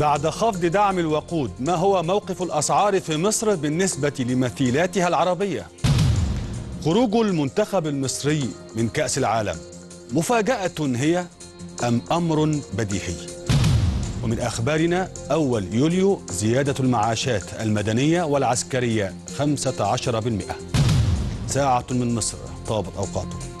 بعد خفض دعم الوقود ما هو موقف الأسعار في مصر بالنسبة لمثيلاتها العربية؟ خروج المنتخب المصري من كأس العالم مفاجأة هي أم أمر بديهي؟ ومن أخبارنا أول يوليو زيادة المعاشات المدنية والعسكرية 15% ساعة من مصر طابت أوقاته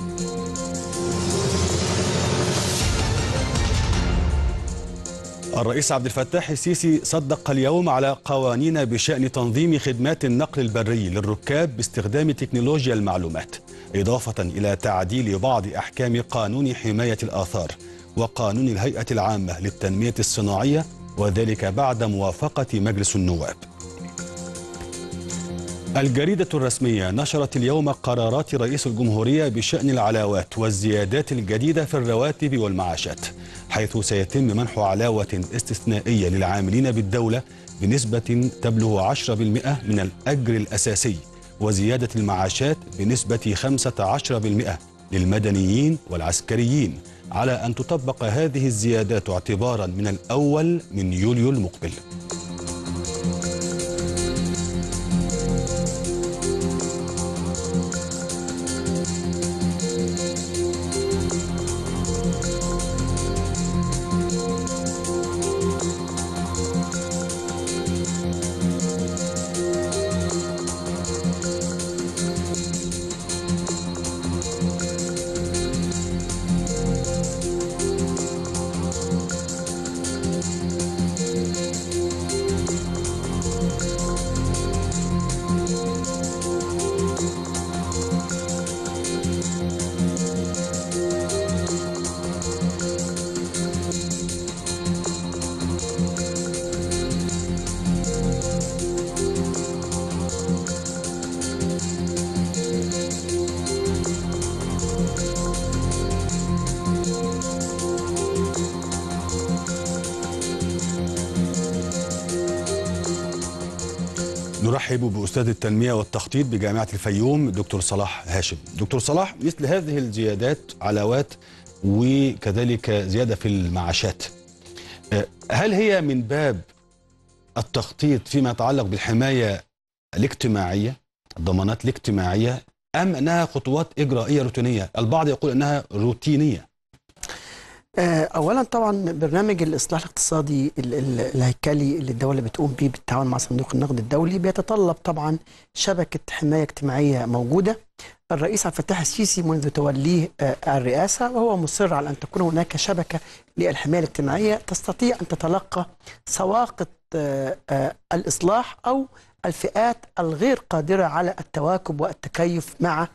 الرئيس عبد الفتاح السيسي صدق اليوم على قوانين بشأن تنظيم خدمات النقل البري للركاب باستخدام تكنولوجيا المعلومات إضافة إلى تعديل بعض أحكام قانون حماية الآثار وقانون الهيئة العامة للتنمية الصناعية وذلك بعد موافقة مجلس النواب الجريدة الرسمية نشرت اليوم قرارات رئيس الجمهورية بشأن العلاوات والزيادات الجديدة في الرواتب والمعاشات حيث سيتم منح علاوة استثنائية للعاملين بالدولة بنسبة تبلغ 10% من الأجر الأساسي وزيادة المعاشات بنسبة 15% للمدنيين والعسكريين على أن تطبق هذه الزيادات اعتبارا من الأول من يوليو المقبل نرحب باستاذ التنميه والتخطيط بجامعه الفيوم دكتور صلاح هاشم دكتور صلاح مثل هذه الزيادات علاوات وكذلك زياده في المعاشات آه، هل هي من باب التخطيط فيما يتعلق بالحمايه الاجتماعيه الضمانات الاجتماعيه ام انها خطوات اجرائيه روتينيه البعض يقول انها روتينيه آه، اولا طبعا برنامج الاصلاح الاقتصادي الهيكلي اللي الدوله بتقوم بيه بالتعاون مع صندوق النقد الدولي بيتطلب طبعا شبكه حمايه اجتماعيه موجوده الرئيس عبد الفتاح السيسي منذ توليه آه، الرئاسه وهو مصر على ان تكون هناك شبكه للحمايه الاجتماعيه تستطيع ان تتلقى سواقط آه، الاصلاح او الفئات الغير قادره على التواكب والتكيف مع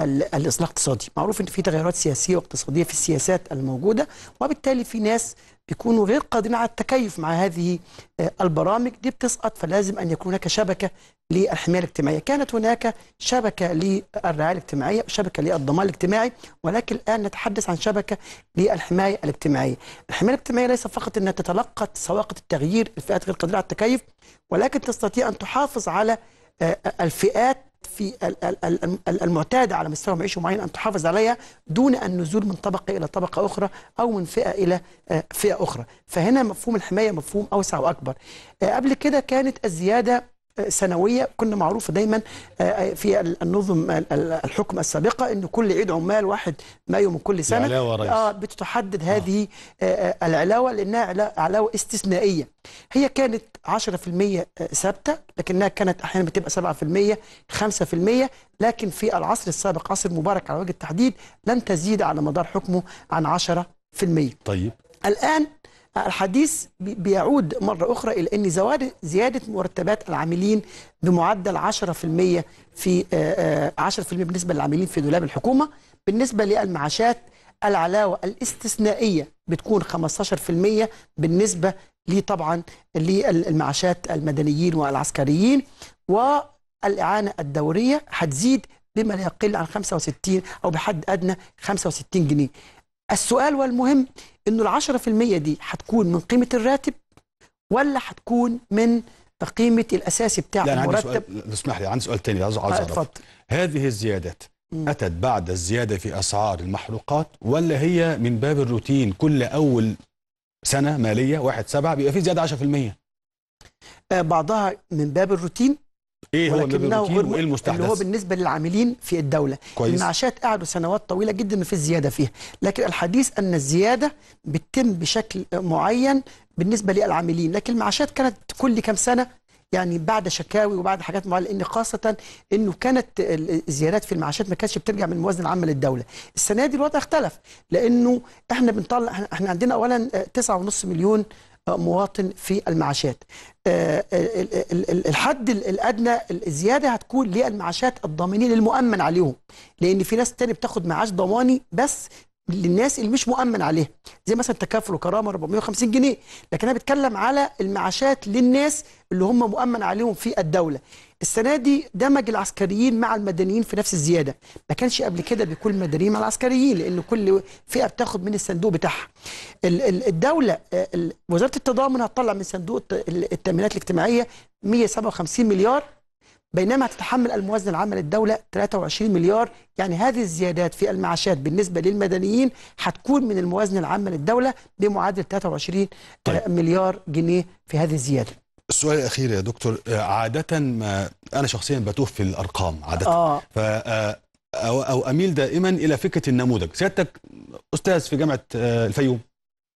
الاصلاح الاقتصادي معروف ان في تغيرات سياسيه واقتصاديه في السياسات الموجوده وبالتالي في ناس بيكونوا غير قادرين على التكيف مع هذه آه، البرامج دي بتسقط فلازم ان يكون هناك شبكه للحمايه الاجتماعيه كانت هناك شبكه للرعايه الاجتماعيه وشبكه للضمان الاجتماعي ولكن الان نتحدث عن شبكه للحمايه الاجتماعيه الحمايه الاجتماعيه ليس فقط انها تتلقى سواقط التغيير الفئات غير قادره على التكيف ولكن تستطيع ان تحافظ على آه، آه، الفئات في المعتاد على مستوى معيشي معين أن تحافظ عليها دون النزول من طبقة إلى طبقة أخرى أو من فئة إلى آه، فئة أخرى فهنا مفهوم الحماية مفهوم أوسع وأكبر آه، قبل كده كانت الزيادة سنويه كنا معروفه دايما آه، آه، في النظم الحكم السابقه ان كل عيد عمال واحد مايو من كل سنه اه بتتحدد آه. هذه آه العلاوه لانها علاوه استثنائيه هي كانت 10% ثابته لكنها كانت احيانا بتبقى 7% 5% لكن في العصر السابق عصر مبارك على وجه التحديد لن تزيد على مدار حكمه عن 10% طيب الان الحديث بيعود مرة أخرى إلى أن زيادة مرتبات العاملين بمعدل 10% في 10% آه، آه، بالنسبة للعاملين في دولاب الحكومة بالنسبة للمعاشات العلاوة الاستثنائية بتكون 15% بالنسبة لي طبعا للمعاشات المدنيين والعسكريين والإعانة الدورية هتزيد بما لا يقل عن 65 أو بحد أدنى 65 جنيه السؤال والمهم انه ال 10% دي هتكون من قيمه الراتب ولا هتكون من قيمه الاساسي بتاع لا المرتب لا اسمح لي عندي سؤال تاني عايز آه، اعرف هذه الزيادات أتت بعد الزيادة في أسعار المحروقات ولا هي من باب الروتين كل أول سنة مالية واحد سبعة بيبقى في زيادة 10% آه، بعضها من باب الروتين ايه هو النظام الروتين وايه المستحدث اللي هو بالنسبه للعاملين في الدوله كويس. المعاشات قعدوا سنوات طويله جدا ما في زياده فيها لكن الحديث ان الزياده بتتم بشكل معين بالنسبه للعاملين لكن المعاشات كانت كل كام سنه يعني بعد شكاوي وبعد حاجات معينه لان خاصه انه كانت الزيادات في المعاشات ما كانتش بترجع من الموازنه العامه للدوله السنه دي الوضع اختلف لانه احنا بنطلع احنا عندنا اولا 9.5 مليون مواطن في المعاشات آه، آه، الحد الادنى الزياده هتكون للمعاشات الضامنين المؤمن عليهم لان في ناس تاني بتاخد معاش ضماني بس للناس اللي مش مؤمن عليها زي مثلا تكافل وكرامه 450 جنيه لكن انا بتكلم على المعاشات للناس اللي هم مؤمن عليهم في الدوله السنه دي دمج العسكريين مع المدنيين في نفس الزياده ما كانش قبل كده بيكون المدنيين مع العسكريين لان كل فئه بتاخد من الصندوق بتاعها الدوله آه، وزاره التضامن هتطلع من صندوق التامينات الاجتماعيه 157 مليار بينما تتحمل الموازنة العامة للدولة 23 مليار يعني هذه الزيادات في المعاشات بالنسبة للمدنيين هتكون من الموازنة العامة للدولة بمعادل 23 طيب. آه، مليار جنيه في هذه الزيادة السؤال الاخير يا دكتور آه، عاده ما انا شخصيا بتوه في الارقام عاده آه. ف آه، أو, او اميل دائما الى فكره النموذج سيادتك استاذ في جامعه الفيوم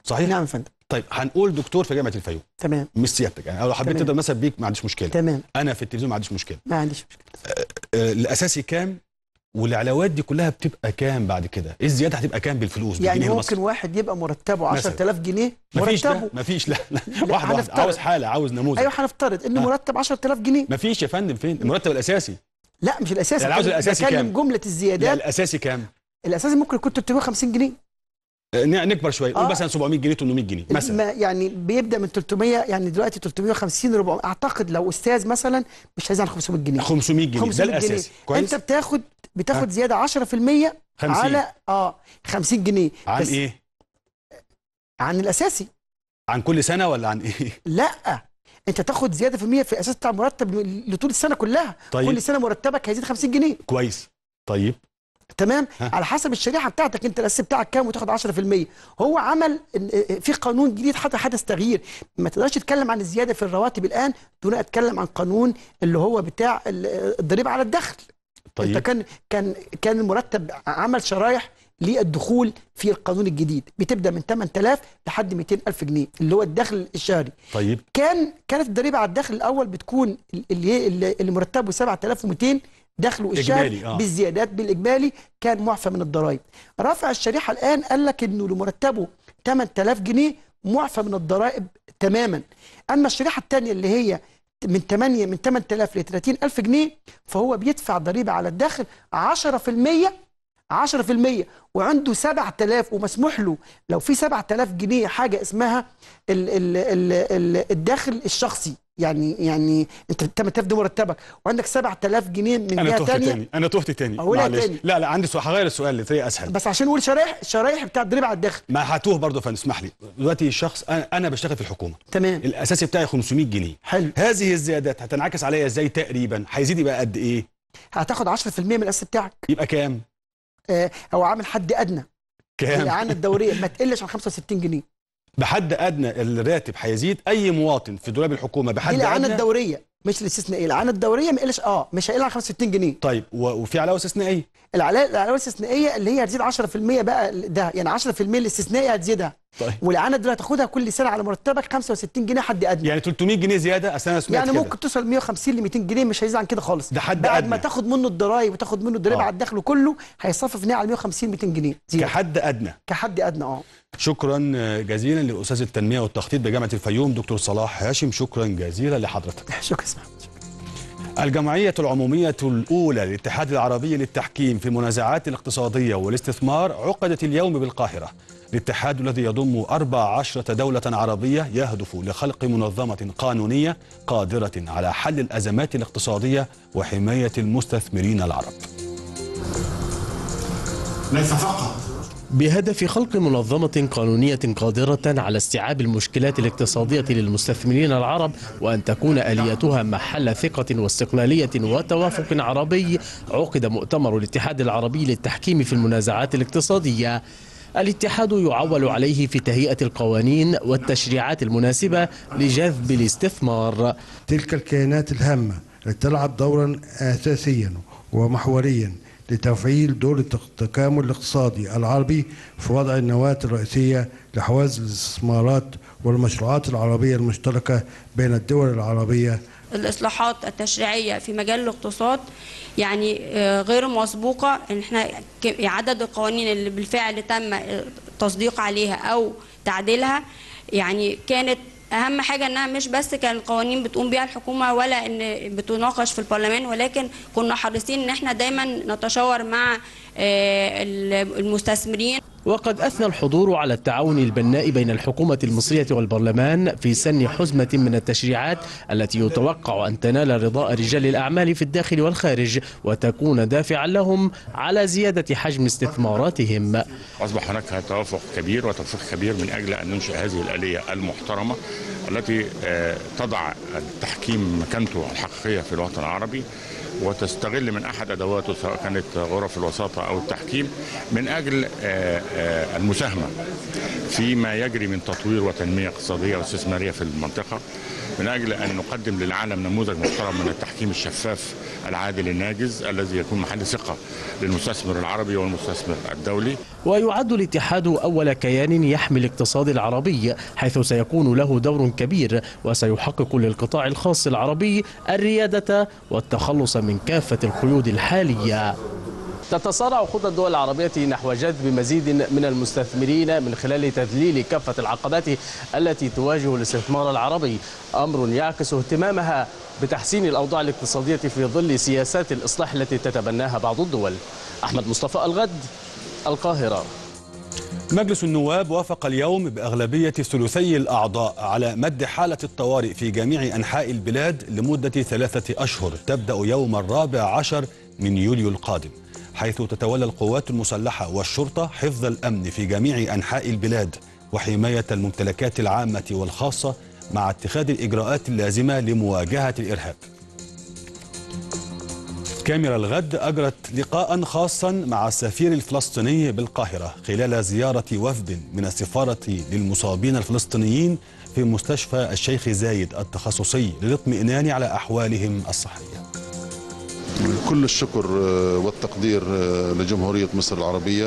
صحيح نعم فندم طيب هنقول دكتور في جامعه الفيوم تمام مش سيادتك يعني لو حبيت تقدر مثلا بيك ما عنديش مشكله تمام انا في التلفزيون ما عنديش مشكله ما عنديش مشكله آه آه الاساسي كام والعلاوات دي كلها بتبقى كام بعد كده؟ ايه الزياده هتبقى كام بالفلوس؟ يعني ممكن مصر. واحد يبقى مرتبه 10000 جنيه مرتبه مفيش لا لا, لا واحد واحد عاوز حاله عاوز نموذج ايوه هنفترض ان مرتب 10000 جنيه مفيش يا فندم فين؟ المرتب الاساسي لا مش الاساسي يعني عاوز الاساسي كام؟ جمله الزيادات لا الاساسي كام؟ الاساسي ممكن يكون 350 جنيه نكبر شويه قول آه. مثلا 700 جنيه 800 جنيه مثلا يعني بيبدا من 300 يعني دلوقتي 350 400 اعتقد لو استاذ مثلا مش عايز عن 500 جنيه 500 جنيه ده الاساسي كويس انت بتاخد بتاخد آه. زياده 10% 50. على اه 50 جنيه عن ايه؟ عن الاساسي عن كل سنه ولا عن ايه؟ لا انت تاخد زياده في المية في اساس بتاع مرتب لطول السنه كلها طيب. كل سنه مرتبك هيزيد 50 جنيه كويس طيب تمام ها. على حسب الشريحه بتاعتك انت الاس بتاعك كام وتاخد 10% هو عمل إيه، في قانون جديد حتى حدث تغيير ما تقدرش تتكلم عن الزياده في الرواتب الان دون اتكلم عن قانون اللي هو بتاع الضريبه على الدخل طيب. انت كان كان كان المرتب عمل شرايح للدخول في القانون الجديد بتبدا من 8000 لحد 200000 جنيه اللي هو الدخل الشهري طيب كان كانت الضريبه على الدخل الاول بتكون اللي اللي مرتبه 7200 دخله الشهري آه. بالزيادات بالاجمالي كان معفى من الضرائب رفع الشريحه الان قال لك انه لمرتبه مرتبه 8000 جنيه معفى من الضرائب تماما اما الشريحه الثانيه اللي هي من 8 من 8000 ل 30000 جنيه فهو بيدفع ضريبه على الدخل 10% 10% وعنده 7000 ومسموح له لو في 7000 جنيه حاجه اسمها ال ال ال ال الدخل الشخصي يعني يعني انت انت تفدي مرتبك وعندك 7000 جنيه من أنا جهه ثانيه تاني. انا تهت تاني اقولها تاني لا لا عندي سؤال هغير السؤال لطريقه اسهل بس عشان نقول شرايح الشرايح بتاع الضريبه على الدخل ما هتوه برضه يا اسمح لي دلوقتي الشخص انا, أنا بشتغل في الحكومه تمام الاساسي بتاعي 500 جنيه حلو هذه الزيادات هتنعكس عليا ازاي تقريبا هيزيد يبقى قد ايه هتاخد 10% من الاساسي بتاعك يبقى كام آه هو عامل حد ادنى كام الاعانه الدوريه ما تقلش عن 65 جنيه بحد ادنى الراتب هيزيد اي مواطن في دولاب الحكومه بحد ادنى الاعانه الدوريه مش الاستثنائيه الاعانه الدوريه ما قلش اه مش هيقل عن 65 جنيه طيب وفي علاوه استثنائيه العلاوه الاستثنائيه اللي هي هتزيد 10% بقى ده يعني 10% الاستثنائي هتزيدها طيب والاعانه الدوليه هتاخدها كل سنه على مرتبك 65 جنيه حد ادنى يعني 300 جنيه زياده اصل انا سمعت يعني كده. ممكن توصل 150 ل 200 جنيه مش هيزيد عن كده خالص ده حد بعد أدنى. ما تاخد منه الضرايب وتاخد منه الضريبه آه. على الدخل كله هيصفف نهائي على 150 200 جنيه زيادة. كحد ادنى كحد ادنى اه شكرا آه، جزيلا لاستاذ التنميه والتخطيط بجامعه الفيوم دكتور صلاح هاشم شكرا جزيلا لحضرتك شكرا الجمعية العمومية الأولى للاتحاد العربي للتحكيم في المنازعات الاقتصادية والاستثمار عقدت اليوم بالقاهرة الاتحاد الذي يضم 14 دولة عربية يهدف لخلق منظمة قانونية قادرة على حل الأزمات الاقتصادية وحماية المستثمرين العرب ليس فقط بهدف خلق منظمة قانونية قادرة على استيعاب المشكلات الاقتصادية للمستثمرين العرب وأن تكون آليتها محل ثقة واستقلالية وتوافق عربي عقد مؤتمر الاتحاد العربي للتحكيم في المنازعات الاقتصادية الاتحاد يعول عليه في تهيئة القوانين والتشريعات المناسبة لجذب الاستثمار تلك الكيانات الهامة تلعب دورا أساسيا ومحوريا لتفعيل دور التكامل الاقتصادي العربي في وضع النواة الرئيسية لحواز الاستثمارات والمشروعات العربية المشتركة بين الدول العربية الإصلاحات التشريعية في مجال الاقتصاد يعني آه، غير مسبوقة إن إحنا عدد القوانين اللي بالفعل تم آه، تصديق عليها أو تعديلها يعني كانت اهم حاجه انها مش بس كان القوانين بتقوم بيها الحكومه ولا ان بتناقش في البرلمان ولكن كنا حريصين ان احنا دايما نتشاور مع آه، المستثمرين وقد أثنى الحضور على التعاون البناء بين الحكومة المصرية والبرلمان في سن حزمة من التشريعات التي يتوقع أن تنال رضاء رجال الأعمال في الداخل والخارج وتكون دافعا لهم على زيادة حجم استثماراتهم أصبح هناك توافق كبير وتوفيق كبير من أجل أن ننشئ هذه الآلية المحترمة التي آه، تضع التحكيم مكانته الحقيقية في الوطن العربي وتستغل من احد ادواته سواء كانت غرف الوساطه او التحكيم من اجل آه، آه، المساهمه فيما يجري من تطوير وتنميه اقتصاديه واستثماريه في المنطقه من أجل أن نقدم للعالم نموذج محترم من التحكيم الشفاف العادل الناجز الذي يكون محل ثقة للمستثمر العربي والمستثمر الدولي ويعد الاتحاد أول كيان يحمي الاقتصاد العربي حيث سيكون له دور كبير وسيحقق للقطاع الخاص العربي الريادة والتخلص من كافة القيود الحالية تتصارع خطى الدول العربية نحو جذب مزيد من المستثمرين من خلال تذليل كافة العقبات التي تواجه الاستثمار العربي أمر يعكس اهتمامها بتحسين الأوضاع الاقتصادية في ظل سياسات الإصلاح التي تتبناها بعض الدول أحمد مصطفى الغد القاهرة مجلس النواب وافق اليوم بأغلبية ثلثي الأعضاء على مد حالة الطوارئ في جميع أنحاء البلاد لمدة ثلاثة أشهر تبدأ يوم الرابع عشر من يوليو القادم حيث تتولى القوات المسلحة والشرطة حفظ الأمن في جميع أنحاء البلاد وحماية الممتلكات العامة والخاصة مع اتخاذ الإجراءات اللازمة لمواجهة الإرهاب كاميرا الغد أجرت لقاء خاصا مع السفير الفلسطيني بالقاهرة خلال زيارة وفد من السفارة للمصابين الفلسطينيين في مستشفى الشيخ زايد التخصصي للاطمئنان على أحوالهم الصحية كل الشكر آه، والتقدير آه، لجمهورية مصر العربية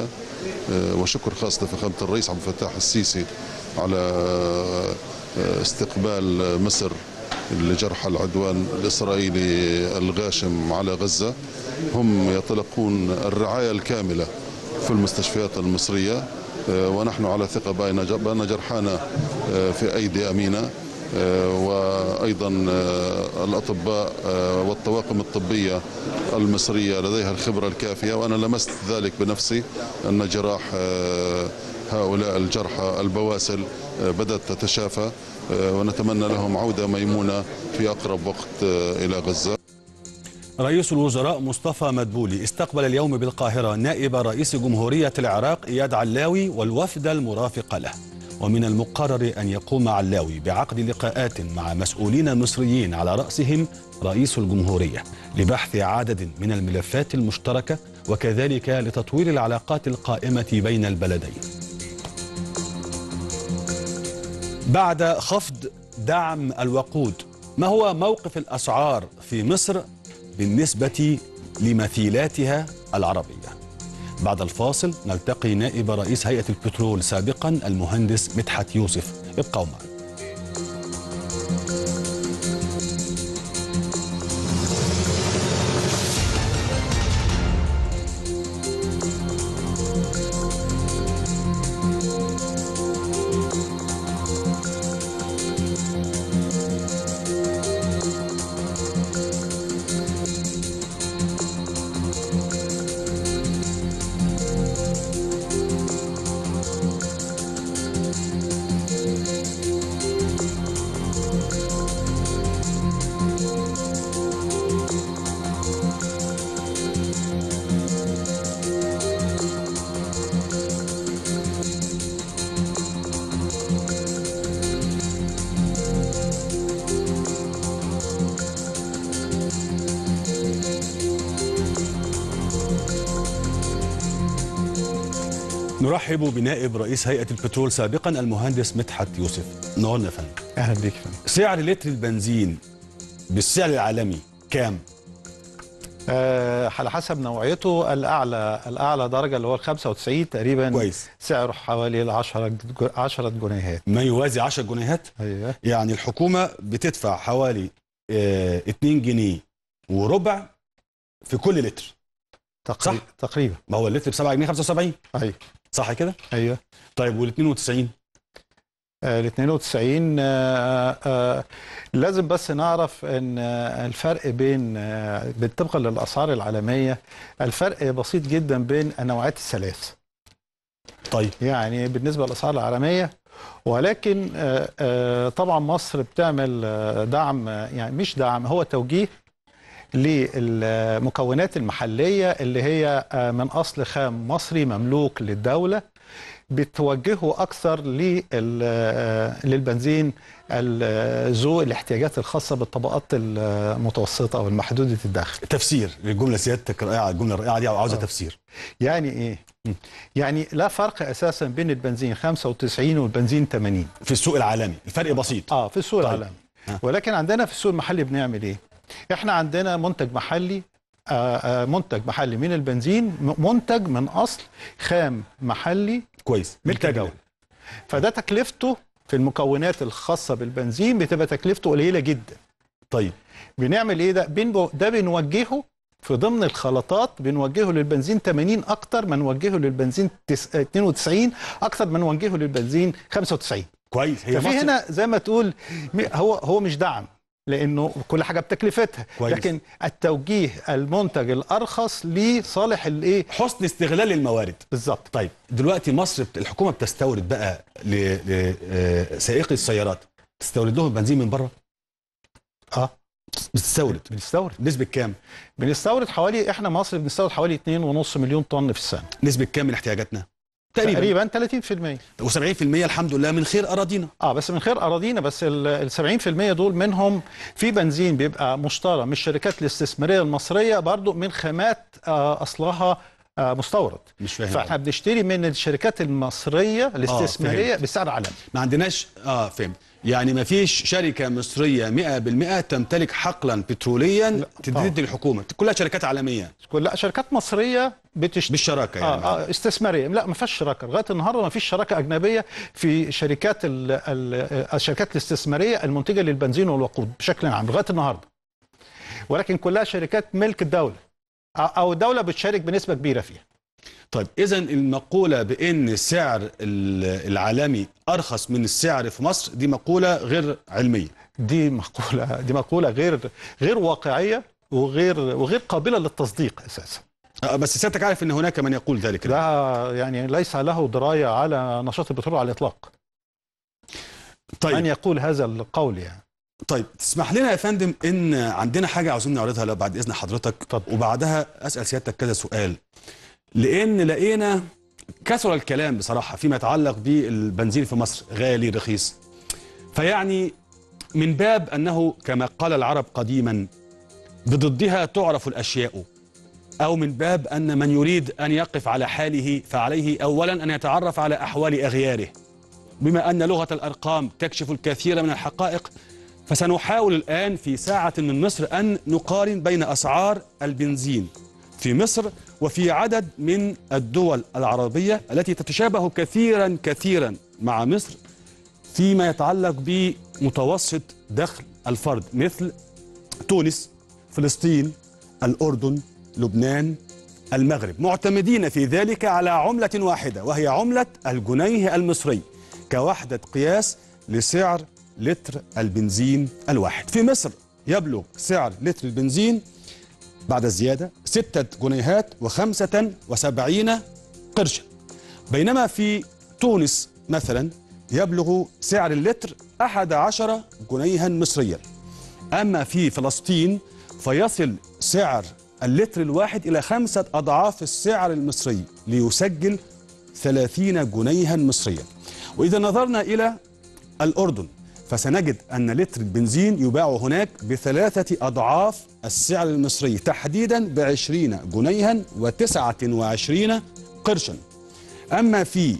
آه، وشكر خاص لفخامة الرئيس عبد الفتاح السيسي على استقبال مصر لجرح العدوان الإسرائيلي الغاشم على غزة هم يتلقون الرعاية الكاملة في المستشفيات المصرية ونحن على ثقة بأن جرحانا في أيدي أمينة آه، وأيضا آه، الأطباء آه، والطواقم الطبية المصرية لديها الخبرة الكافية وأنا لمست ذلك بنفسي أن جراح هؤلاء الجرحى البواسل بدأت تتشافى ونتمنى لهم عودة ميمونة في أقرب وقت إلى غزة رئيس الوزراء مصطفى مدبولي استقبل اليوم بالقاهرة نائب رئيس جمهورية العراق إياد علاوي والوفد المرافق له ومن المقرر أن يقوم علاوي بعقد لقاءات مع مسؤولين مصريين على رأسهم رئيس الجمهورية لبحث عدد من الملفات المشتركة وكذلك لتطوير العلاقات القائمة بين البلدين بعد خفض دعم الوقود ما هو موقف الأسعار في مصر بالنسبة لمثيلاتها العربية بعد الفاصل نلتقي نائب رئيس هيئة البترول سابقا المهندس مدحت يوسف ابقوا معنا نرحب بنائب رئيس هيئه البترول سابقا المهندس مدحت يوسف نورنا فندم اهلا بيك فندم سعر لتر البنزين بالسعر العالمي كام أه على حسب نوعيته الاعلى الاعلى درجه اللي هو ال 95 تقريبا كويس سعره حوالي 10 10 جنيهات ما يوازي 10 جنيهات ايوه يعني الحكومه بتدفع حوالي 2 آه، جنيه وربع في كل لتر تقريبا صح؟ تقريبا ما هو اللتر ب 7 جنيه 75 ايوه صح كده؟ ايوه طيب وال 92 ال 92 لازم بس نعرف ان آه، الفرق بين آه، طبقا للاسعار العالميه الفرق بسيط جدا بين النوعات الثلاث طيب يعني بالنسبه للاسعار العالميه ولكن آه، طبعا مصر بتعمل دعم يعني مش دعم هو توجيه للمكونات المحلية اللي هي آه، من أصل خام مصري مملوك للدولة بتوجهه أكثر آه، للبنزين ذو الاحتياجات الخاصة بالطبقات المتوسطة أو المحدودة الدخل تفسير للجملة سيادتك رائعة الجملة الرائعة دي عاوزة آه. تفسير يعني إيه؟ يعني لا فرق أساسا بين البنزين 95 والبنزين 80 في السوق العالمي الفرق بسيط آه في السوق طيب. العالمي ولكن عندنا في السوق المحلي بنعمل إيه؟ احنا عندنا منتج محلي آه، آه، منتج محلي من البنزين منتج من اصل خام محلي كويس ملك الدوله فده تكلفته في المكونات الخاصه بالبنزين بتبقى تكلفته قليله جدا طيب بنعمل ايه ده بنبو ده بنوجهه في ضمن الخلطات بنوجهه للبنزين 80 اكتر ما نوجهه للبنزين 92 آه، اكتر ما نوجهه للبنزين 95 كويس هي ففي هنا زي ما تقول هو هو مش دعم لانه كل حاجه بتكلفتها كويس. لكن التوجيه المنتج الارخص لصالح الايه حسن استغلال الموارد بالظبط طيب دلوقتي مصر الحكومه بتستورد بقى لسائقي آه، السيارات تستورد لهم بنزين من بره اه بتستورد بنستورد نسبه كام بنستورد حوالي احنا مصر بنستورد حوالي 2.5 مليون طن في السنه نسبه كام من احتياجاتنا تقريبا تقريبا 30% و70% الحمد لله من خير اراضينا اه بس من خير اراضينا بس ال 70% دول منهم في بنزين بيبقى مشترى من الشركات الاستثماريه المصريه برضو من خامات آه اصلها آه، مستورد مش فاهم فاحنا بنشتري من الشركات المصريه آه، الاستثماريه آه بسعر عالمي ما عندناش اه فهمت يعني ما فيش شركه مصريه 100% تمتلك حقلا بتروليا تدي الحكومه كلها شركات عالميه كلها شركات مصريه بتشت... بالشراكه آه، يعني آه, آه استثماريه لا ما فيهاش شراكه لغايه النهارده ما فيش شراكه اجنبيه في شركات ال... ال... الشركات الاستثماريه المنتجه للبنزين والوقود بشكل عام لغايه النهارده ولكن كلها شركات ملك الدوله او الدوله بتشارك بنسبه كبيره فيها طيب اذا المقوله بان السعر العالمي ارخص من السعر في مصر دي مقوله غير علميه دي مقوله دي مقوله غير غير واقعيه وغير وغير قابله للتصديق اساسا آه، بس سيادتك عارف ان هناك من يقول ذلك لا يعني ليس له درايه على نشاط البترول على الاطلاق طيب من يقول هذا القول يعني طيب تسمح لنا يا فندم ان عندنا حاجه عاوزين نعرضها لو بعد اذن حضرتك طب. وبعدها اسال سيادتك كذا سؤال لان لقينا كثر الكلام بصراحه فيما يتعلق بالبنزين في مصر غالي رخيص فيعني من باب انه كما قال العرب قديما بضدها تعرف الاشياء او من باب ان من يريد ان يقف على حاله فعليه اولا ان يتعرف على احوال اغياره بما ان لغه الارقام تكشف الكثير من الحقائق فسنحاول الآن في ساعة من مصر أن نقارن بين أسعار البنزين في مصر وفي عدد من الدول العربية التي تتشابه كثيرا كثيرا مع مصر فيما يتعلق بمتوسط دخل الفرد مثل تونس فلسطين الأردن لبنان المغرب معتمدين في ذلك على عملة واحدة وهي عملة الجنيه المصري كوحدة قياس لسعر لتر البنزين الواحد في مصر يبلغ سعر لتر البنزين بعد الزيادة ستة جنيهات وخمسة وسبعين قرشا بينما في تونس مثلا يبلغ سعر اللتر أحد عشر جنيها مصريا أما في فلسطين فيصل سعر اللتر الواحد إلى خمسة أضعاف السعر المصري ليسجل ثلاثين جنيها مصريا وإذا نظرنا إلى الأردن فسنجد أن لتر البنزين يباع هناك بثلاثة أضعاف السعر المصري تحديدا بعشرين جنيها وتسعة وعشرين قرشا أما في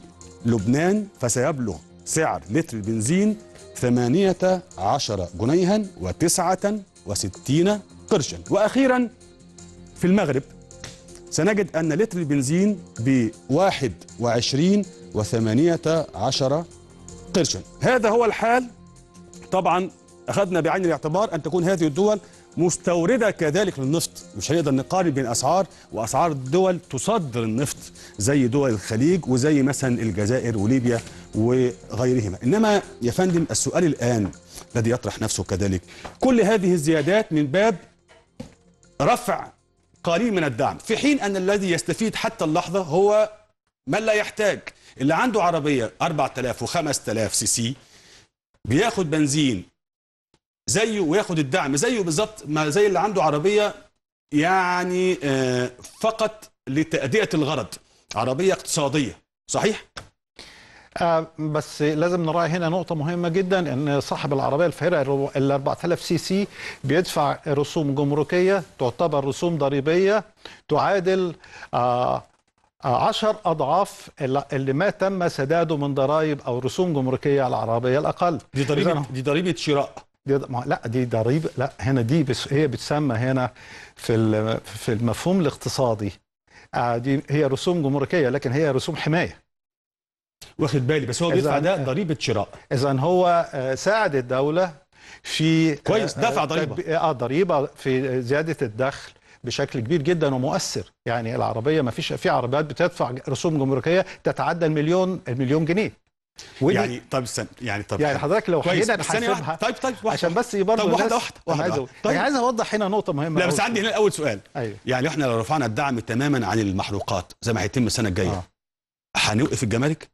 لبنان فسيبلغ سعر لتر البنزين ثمانية عشر جنيها وتسعة وستين قرشا وأخيرا في المغرب سنجد أن لتر البنزين بواحد وعشرين وثمانية عشر قرشا هذا هو الحال طبعا اخذنا بعين الاعتبار ان تكون هذه الدول مستورده كذلك للنفط مش هنقدر نقارن بين اسعار واسعار الدول تصدر النفط زي دول الخليج وزي مثلا الجزائر وليبيا وغيرهما انما يا فندم السؤال الان الذي يطرح نفسه كذلك كل هذه الزيادات من باب رفع قليل من الدعم في حين ان الذي يستفيد حتى اللحظه هو من لا يحتاج اللي عنده عربيه 4000 و5000 سي سي بياخد بنزين زيه وياخد الدعم زيه بالظبط ما زي اللي عنده عربيه يعني آه، فقط لتأدية الغرض عربية اقتصادية صحيح؟ آه بس لازم نراعي هنا نقطة مهمة جدا ان صاحب العربية الفارقة ال 4000 سي سي بيدفع رسوم جمركية تعتبر رسوم ضريبية تعادل آه عشر أضعاف اللي ما تم سداده من ضرائب أو رسوم جمركية على العربية الأقل دي ضريبة دي ضريبة شراء دي لا دي ضريبة لا هنا دي بس هي بتسمى هنا في في المفهوم الاقتصادي آه، دي هي رسوم جمركية لكن هي رسوم حماية واخد بالي بس هو بيدفع ده آه. ضريبة شراء إذا هو آه، ساعد الدولة في كويس دفع ضريبة اه ضريبة في زيادة الدخل بشكل كبير جدا ومؤثر يعني العربيه ما فيش في عربيات بتدفع رسوم جمركيه تتعدى المليون المليون جنيه يعني طب استنى يعني طب يعني حضرتك لو حينا نحاسبها طيب طيب واحدة. عشان بس برضه طب واحده واحده واحد واحد. طيب. عايز اوضح هنا نقطه مهمه لا بس عندي هنا الاول سؤال أيوه. يعني احنا لو رفعنا الدعم تماما عن المحروقات زي ما هيتم السنه الجايه آه. هنوقف آه. الجمارك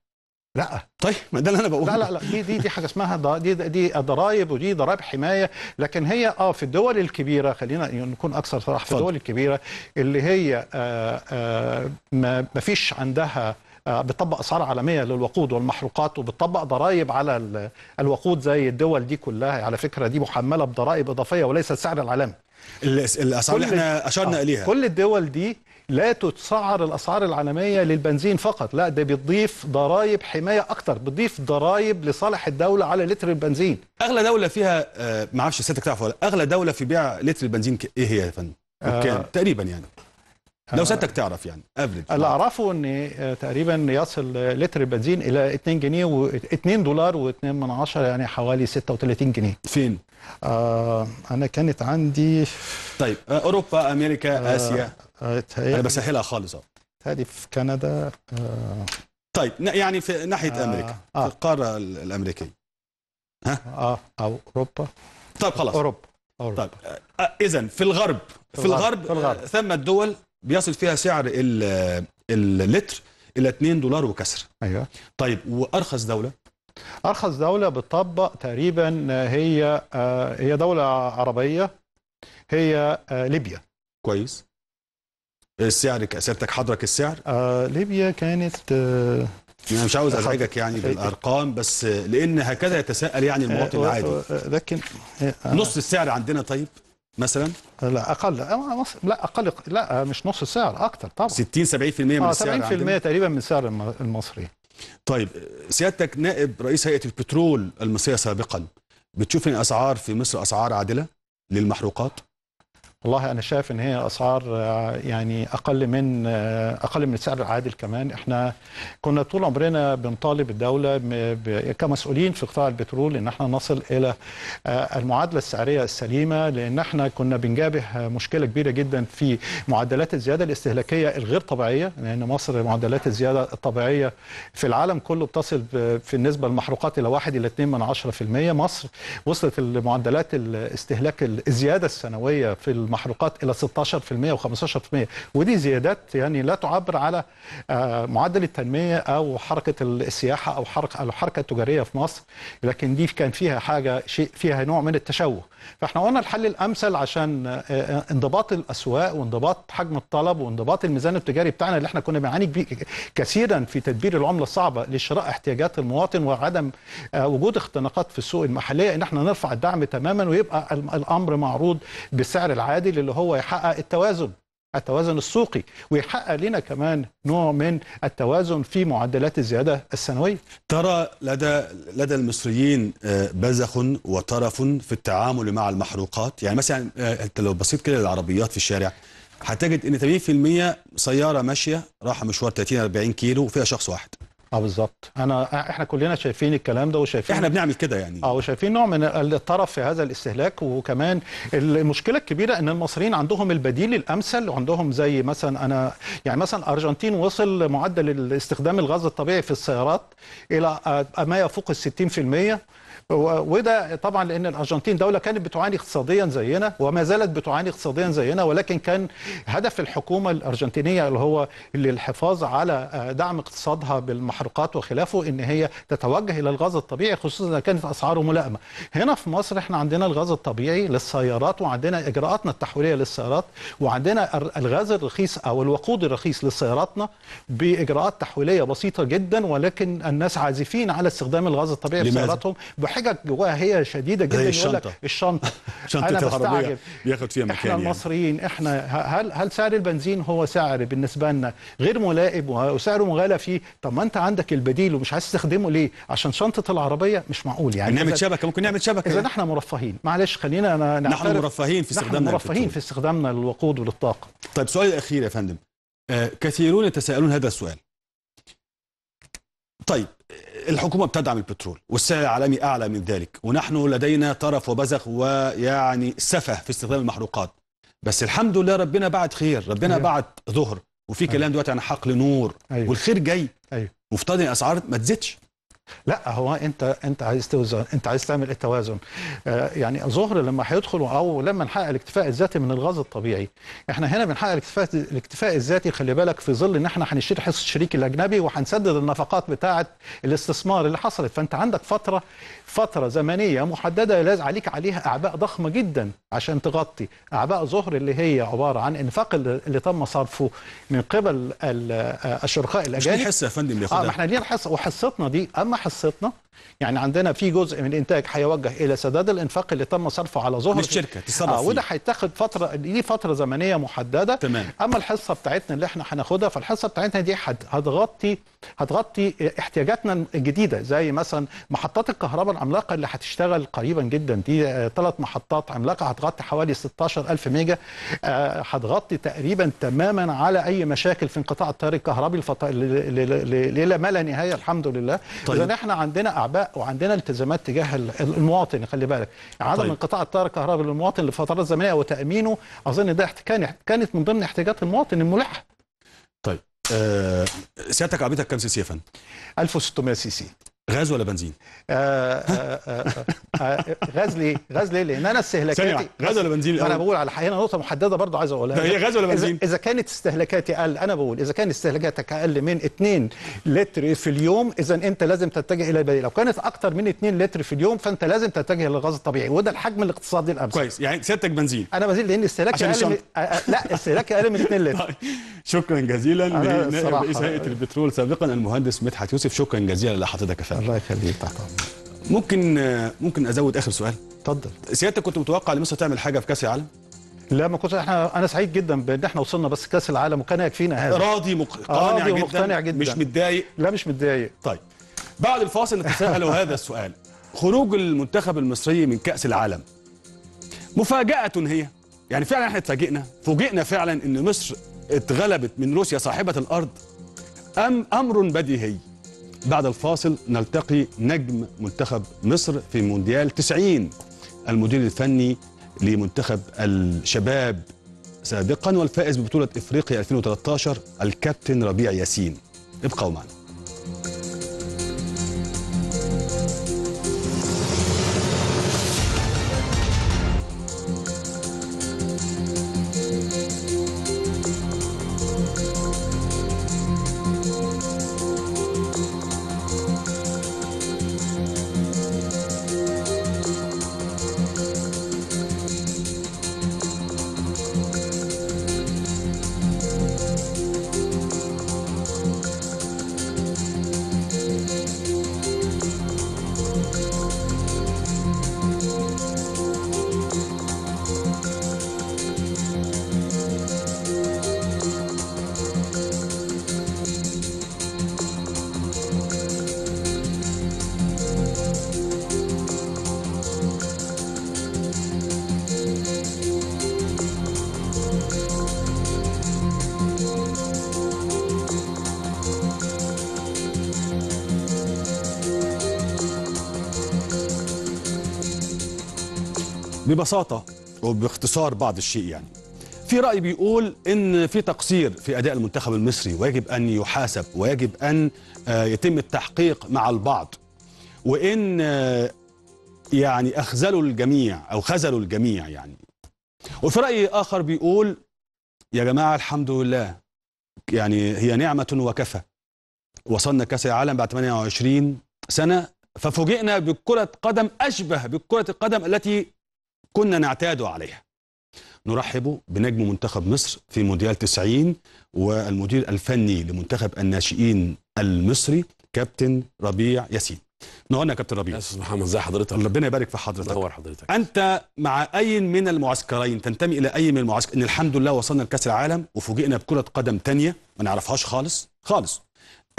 لا طيب ما ده اللي انا بقوله لا لا لا دي دي دي حاجه اسمها دي دي ضرايب ودي ضرائب حمايه لكن هي اه في الدول الكبيره خلينا نكون اكثر صراحه في الدول الكبيره اللي هي آآ آه، آه، آآ ما فيش عندها آه، بتطبق اسعار عالميه للوقود والمحروقات وبتطبق ضرائب على الوقود زي الدول دي كلها على فكره دي محمله بضرائب اضافيه وليس السعر العالمي الاسعار اللي احنا اشرنا اليها كل الدول دي لا تتسعر الاسعار العالميه للبنزين فقط لا ده بتضيف ضرائب حمايه اكتر بتضيف ضرائب لصالح الدوله على لتر البنزين اغلى دوله فيها آه ما اعرفش سيادتك تعرف ولا اغلى دوله في بيع لتر البنزين ايه هي يا فندم آه تقريبا يعني آه. لو سيادتك تعرف يعني افريج اللي اعرفه ان آه، تقريبا يصل لتر البنزين الى 2 جنيه و 2 دولار و2 من عشرة يعني حوالي 36 جنيه فين؟ آه انا كانت عندي طيب آه، اوروبا امريكا اسيا آه انا بسهلها خالص اه في كندا آه طيب يعني في ناحيه آه امريكا آه في القاره الامريكيه ها اه او آه، اوروبا طيب خلاص اوروبا, أوروبا. طيب آه, آه، اذا في الغرب في الغرب, في الغرب. آه، ثم الدول بيصل فيها سعر اللتر الى 2 دولار وكسر ايوه طيب وارخص دوله ارخص دوله بتطبق تقريبا هي هي دوله عربيه هي ليبيا كويس السعر سيادتك حضرك السعر آه ليبيا كانت آه انا يعني مش عاوز ازعجك يعني إيه، بالارقام بس لان هكذا يتساءل يعني المواطن آه, آه، العادي آه، آه، لكن آه نص السعر عندنا طيب مثلا لا اقل لا اقل لا مش نص السعر اكتر طبعا 60 70% من آه السعر 70% عندنا. تقريبا من السعر المصري طيب سيادتك نائب رئيس هيئه البترول المصريه سابقا بتشوف ان الاسعار في مصر اسعار عادله للمحروقات والله انا شايف ان هي اسعار آه، يعني اقل من آه، اقل من السعر العادل كمان احنا كنا طول عمرنا بنطالب الدوله كمسؤولين في قطاع البترول ان احنا نصل الى آه، المعادله السعريه السليمه لان احنا كنا بنجابه مشكله كبيره جدا في معدلات الزياده الاستهلاكيه الغير طبيعيه لان مصر معدلات الزياده الطبيعيه في العالم كله بتصل في النسبه المحروقات الى 1 الى 2 من 10% مصر وصلت لمعدلات الاستهلاك الزياده السنويه في المحروقات الى 16% و15% ودي زيادات يعني لا تعبر على آه، معدل التنميه او حركه السياحه او حركه الحركه التجاريه في مصر لكن دي كان فيها حاجه شيء فيها نوع من التشوه فاحنا قلنا الحل الامثل عشان آه، آه، انضباط الاسواق وانضباط حجم الطلب وانضباط الميزان التجاري بتاعنا اللي احنا كنا بنعاني كثيرا في تدبير العمله الصعبه لشراء احتياجات المواطن وعدم وجود اختناقات في السوق المحليه ان احنا نرفع الدعم تماما ويبقى الامر معروض بالسعر العادي العادل اللي هو يحقق التوازن التوازن السوقي ويحقق لنا كمان نوع من التوازن في معدلات الزيادة السنوية ترى لدى لدى المصريين آه، بذخ وترف في التعامل مع المحروقات يعني مثلا آه، انت لو بصيت كده للعربيات في الشارع هتجد ان 80% سيارة ماشية راح مشوار 30 40 كيلو وفيها شخص واحد اه بالظبط انا آه، احنا كلنا شايفين الكلام ده وشايفين احنا بنعمل كده يعني اه وشايفين نوع من الطرف في هذا الاستهلاك وكمان المشكله الكبيره ان المصريين عندهم البديل الامثل وعندهم زي مثلا انا يعني مثلا الارجنتين وصل معدل استخدام الغاز الطبيعي في السيارات الى آه، ما يفوق ال 60% وده طبعا لان الارجنتين دوله كانت بتعاني اقتصاديا زينا وما زالت بتعاني اقتصاديا زينا ولكن كان هدف الحكومه الارجنتينيه اللي هو للحفاظ على آه، دعم اقتصادها بالمحروقات وخلافه ان هي تتوجه الى الغاز الطبيعي خصوصا اذا كانت اسعاره ملائمه. هنا في مصر احنا عندنا الغاز الطبيعي للسيارات وعندنا اجراءاتنا التحويليه للسيارات وعندنا الغاز الرخيص او الوقود الرخيص لسياراتنا باجراءات تحويليه بسيطه جدا ولكن الناس عازفين على استخدام الغاز الطبيعي في سياراتهم بحيث حاجه جواها هي شديده جدا يقول لك الشنطه شنطه العربيه بياخد فيها مكان احنا يعني. المصريين احنا هل هل سعر البنزين هو سعر بالنسبه لنا غير ملائم وسعره مغالى فيه طب ما انت عندك البديل ومش عايز تستخدمه ليه عشان شنطه العربيه مش معقول يعني نعمل شبكه ممكن نعمل شبكه اذا احنا مرفهين معلش خلينا نحن مرفهين في استخدامنا نحن مرفهين في استخدامنا للوقود وللطاقه طيب سؤال الاخير يا فندم آه كثيرون يتساءلون هذا السؤال طيب الحكومة بتدعم البترول والسعر العالمي أعلى من ذلك ونحن لدينا ترف وبزخ ويعني سفه في استخدام المحروقات بس الحمد لله ربنا بعت خير ربنا أيوه. بعت ظهر وفي كلام أيوه. دلوقتي عن حقل نور أيوه. والخير جاي أيوه. مفترض الأسعار ما تزيدش لا هو انت انت عايز توزن انت عايز تعمل التوازن ايه؟ آه يعني الظهر لما هيدخل او لما نحقق الاكتفاء الذاتي من الغاز الطبيعي احنا هنا بنحقق الاكتفاء الاكتفاء الذاتي خلي بالك في ظل ان احنا هنشتري حصه الشريك الاجنبي وهنسدد النفقات بتاعه الاستثمار اللي حصلت فانت عندك فتره فتره زمنيه محدده لازم عليك عليها اعباء ضخمه جدا عشان تغطي اعباء ظهر اللي هي عباره عن انفاق اللي تم صرفه من قبل آه، الشركاء الاجانب مش حصه يا فندم اه ما احنا لينا حصه وحصتنا دي أما اهم حصتنا يعني عندنا في جزء من الانتاج هيوجه الى سداد الانفاق اللي تم صرفه على ظهر الشركه تصرف آه وده هيتاخد فتره ليه فتره زمنيه محدده تمام. اما الحصه بتاعتنا اللي احنا هناخدها فالحصه بتاعتنا دي هتغطي هتغطي احتياجاتنا الجديده زي مثلا محطات الكهرباء العملاقه اللي هتشتغل قريبا جدا دي ثلاث محطات عملاقه هتغطي حوالي 16000 ميجا هتغطي تقريبا تماما على اي مشاكل في انقطاع التيار الكهربي الى ما لا نهايه الحمد لله طيب. اذا طيب. احنا عندنا اعباء وعندنا التزامات تجاه المواطن خلي بالك يعني عدم طيب. انقطاع التيار الكهربي للمواطن لفترات زمنيه وتامينه اظن ده كانت من ضمن احتياجات المواطن الملحه طيب أه سيادتك عربيتك كم سي سي يا فندم 1600 سي سي غاز ولا بنزين؟ آه، آه، آه، غاز ليه؟ غاز ليه؟ لان انا استهلاكاتي غاز ولا بنزين؟ انا بقول على هنا نقطه محدده برضه عايز اقولها هي غاز ولا بنزين؟ اذا كانت استهلاكاتي اقل انا بقول اذا كانت استهلاكاتك اقل من 2 لتر في اليوم اذا انت لازم تتجه الى البديل، لو كانت اكثر من 2 لتر في اليوم فانت لازم تتجه للغاز الطبيعي وده الحجم الاقتصادي الامثل كويس يعني سيادتك بنزين انا بنزين لان استهلاكي اقل من... لا استهلاكي اقل من 2 لتر طيب. شكرا جزيلا لنائب رئيس هيئه البترول سابقا المهندس مدحت يوسف شكرا جزيلا لحضرتك بالفعل الله يخليك تحت ممكن ممكن ازود اخر سؤال اتفضل سيادتك كنت متوقع ان مصر تعمل حاجه في كاس العالم لا ما كنتش احنا انا سعيد جدا بان احنا وصلنا بس كاس العالم وكان يكفينا هذا راضي قانع جدا, ومقتنع جدا مش متضايق لا مش متضايق طيب بعد الفاصل نتساءل هذا السؤال خروج المنتخب المصري من كاس العالم مفاجاه هي يعني فعلا احنا اتفاجئنا فوجئنا فعلا ان مصر اتغلبت من روسيا صاحبه الارض ام امر بديهي بعد الفاصل نلتقي نجم منتخب مصر في مونديال 90 المدير الفني لمنتخب الشباب سابقا والفائز ببطولة إفريقيا 2013 الكابتن ربيع ياسين ابقوا معنا ببساطه وباختصار بعض الشيء يعني في رأي بيقول إن في تقصير في أداء المنتخب المصري ويجب أن يحاسب ويجب أن آه، يتم التحقيق مع البعض وإن آه، يعني أخذلوا الجميع أو خذلوا الجميع يعني وفي رأي آخر بيقول يا جماعة الحمد لله يعني هي نعمة وكفى وصلنا كأس العالم بعد 28 سنة ففوجئنا بكرة قدم أشبه بكرة القدم التي كنا نعتاد عليها نرحب بنجم منتخب مصر في مونديال 90 والمدير الفني لمنتخب الناشئين المصري كابتن ربيع ياسين يا كابتن ربيع استاذ محمد ازي حضرتك ربنا يبارك في حضرتك نور حضرتك انت مع اي من المعسكرين تنتمي الى اي من المعسكر ان الحمد لله وصلنا لكاس العالم وفوجئنا بكره قدم ثانيه ما نعرفهاش خالص خالص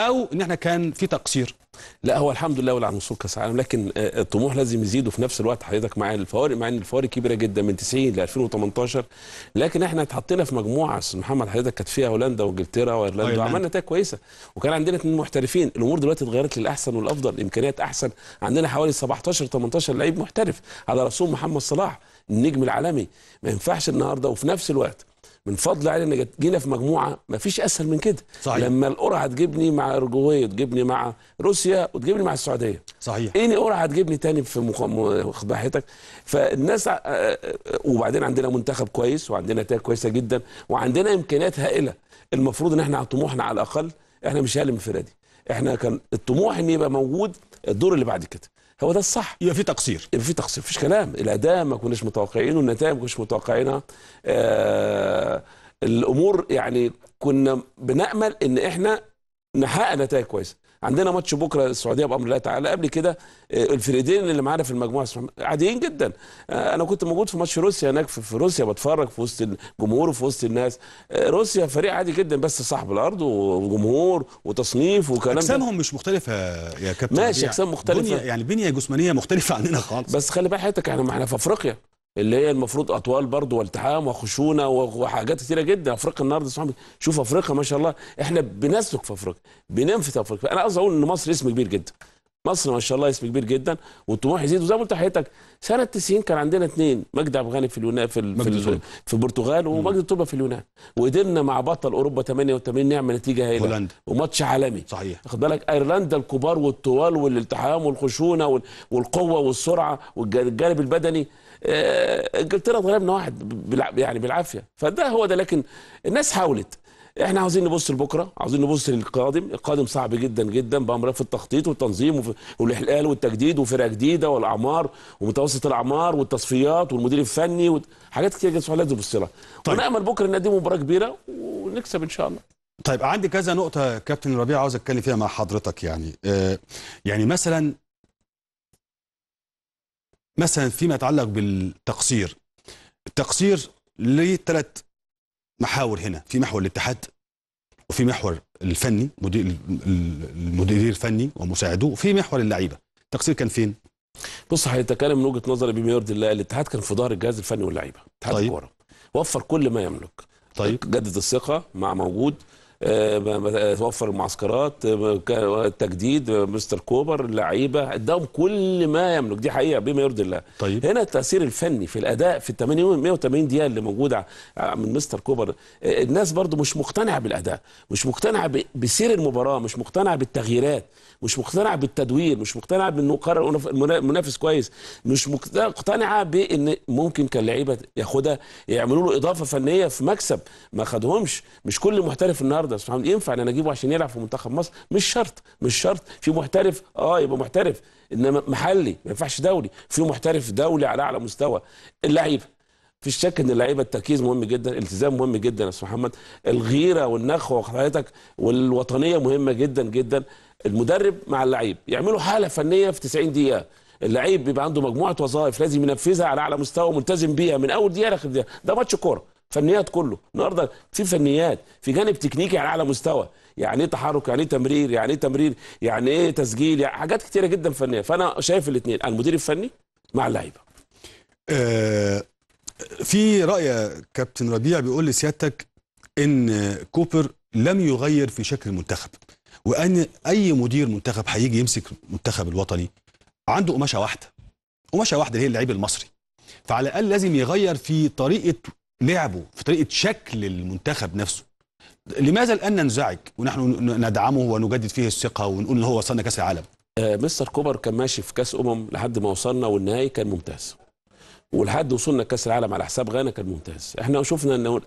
او ان احنا كان في تقصير لا هو الحمد لله ولع منصور كاس العالم لكن آه، آه، الطموح لازم يزيد وفي نفس الوقت حضرتك مع الفوارق مع ان الفوارق كبيره جدا من 90 ل 2018 لكن احنا اتحطينا في مجموعه استاذ محمد حضرتك كانت فيها هولندا وانجلترا وايرلندا وعملنا نتائج كويسه وكان عندنا اثنين محترفين الامور دلوقتي اتغيرت للاحسن والافضل الامكانيات احسن عندنا حوالي 17 18 لعيب محترف على راسهم محمد صلاح النجم العالمي ما ينفعش النهارده وفي نفس الوقت من فضل علي ان جينا في مجموعه ما فيش اسهل من كده صحيح. لما القرعه تجيبني مع ارجواي وتجيبني مع روسيا وتجيبني مع السعوديه صحيح ايه قرعه تجيبني تاني في مخبحتك فالناس آه، آه، وبعدين عندنا منتخب كويس وعندنا نتائج كويسه جدا وعندنا امكانيات هائله المفروض ان احنا على طموحنا على الاقل احنا مش هالم دي احنا كان الطموح ان يبقى موجود الدور اللي بعد كده هو ده الصح يبقى في تقصير يبقى في تقصير مفيش كلام الاداء ما كناش متوقعينه النتائج ما كناش متوقعينها آه الامور يعني كنا بنامل ان احنا نحقق نتائج كويسه عندنا ماتش بكره السعوديه بامر الله تعالى قبل كده آه، الفريقين اللي معانا في المجموعه عاديين جدا آه، انا كنت موجود في ماتش روسيا هناك في روسيا بتفرج في وسط الجمهور وفي وسط الناس آه، روسيا فريق عادي جدا بس صاحب الارض وجمهور وتصنيف وكلام اجسامهم مش مختلفه يا كابتن ماشي اجسام مختلفه بنية يعني بنيه جسمانيه مختلفه عننا خالص بس خلي بقى حياتك احنا ما احنا في افريقيا اللي هي المفروض اطوال برضه والتحام وخشونه وحاجات كثيره جدا افريقيا النهارده صاحبي شوف افريقيا ما شاء الله احنا بنسلك في افريقيا بننام في افريقيا انا قصدي اقول ان مصر اسم كبير جدا مصر ما شاء الله اسم كبير جدا والطموح يزيد وزي ما قلت لحضرتك سنه 90 كان عندنا اثنين مجدي عبد الغني في اليونان في في, في البرتغال ومجدي طوبه في اليونان وقدرنا مع بطل اوروبا 88 نعمل نتيجه هائله هولندا وماتش عالمي صحيح خد بالك ايرلندا الكبار والطوال والالتحام والخشونه والقوه والسرعه والجانب البدني آه، انجلترا ضربنا واحد يعني بالعافيه فده هو ده لكن الناس حاولت احنا عاوزين نبص لبكره عاوزين نبص للقادم القادم صعب جدا جدا بامر في التخطيط والتنظيم والاحلال والتجديد وفرقه جديده والاعمار ومتوسط الاعمار والتصفيات والمدير الفني حاجات كتير جدا لازم نبص لها طيب. ونامل بكره ان دي مباراه كبيره ونكسب ان شاء الله طيب عندي كذا نقطه كابتن ربيع عاوز اتكلم فيها مع حضرتك يعني آه يعني مثلا مثلا فيما يتعلق بالتقصير التقصير ليه ثلاث محاور هنا في محور الاتحاد وفي محور الفني مدير المدير الفني ومساعده وفي محور اللعيبه التقصير كان فين بص هنتكلم من وجهه نظري بما يرضي الله الاتحاد كان في ظهر الجهاز الفني واللعيبه اتحاد طيب. الكوره وفر كل ما يملك طيب جدد الثقه مع موجود توفر المعسكرات التجديد مستر كوبر اللعيبه اداهم كل ما يملك دي حقيقه بما يرضي الله طيب. هنا التاثير الفني في الاداء في ال 180 دقيقه اللي موجوده من مستر كوبر الناس برضو مش مقتنعه بالاداء مش مقتنعه بسير المباراه مش مقتنعه بالتغييرات مش مقتنعه بالتدوير مش مقتنعه بانه قرر منافس كويس مش مقتنعه بان ممكن كان لعيبه ياخدها يعملوا له اضافه فنيه في مكسب ما خدهمش مش كل محترف النهارده سبحان ينفع ان انا اجيبه عشان يلعب في منتخب مصر مش شرط مش شرط في محترف اه يبقى محترف انما محلي ما ينفعش دولي في محترف دولي على اعلى مستوى اللعيبه في شك ان اللعيبه التركيز مهم جدا الالتزام مهم جدا يا استاذ محمد الغيره والنخوه وحضرتك والوطنيه مهمه جدا جدا المدرب مع اللعيب يعملوا حاله فنيه في 90 دقيقه اللعيب بيبقى عنده مجموعه وظائف لازم ينفذها على اعلى مستوى ملتزم بيها من اول دقيقه لاخر دقيقه ده ماتش كوره فنيات كله النهارده في فنيات في جانب تكنيكي على اعلى مستوى يعني ايه تحرك يعني ايه تمرير يعني ايه تمرير يعني ايه تسجيل يعني حاجات كتيره جدا فنيه فانا شايف الاثنين المدير الفني مع اللعيبه آه في راي كابتن ربيع بيقول لسيادتك ان كوبر لم يغير في شكل المنتخب وان اي مدير منتخب هيجي يمسك المنتخب الوطني عنده قماشه واحده قماشه واحده اللي هي اللعيب المصري فعلى الاقل لازم يغير في طريقه لعبه في طريقه شكل المنتخب نفسه لماذا الان ننزعج ونحن ندعمه ونجدد فيه الثقه ونقول ان هو وصلنا كاس العالم آه مستر كوبر كان ماشي في كاس امم لحد ما وصلنا والنهائي كان ممتاز ولحد وصلنا كاس العالم على حساب غانا كان ممتاز احنا شفنا ان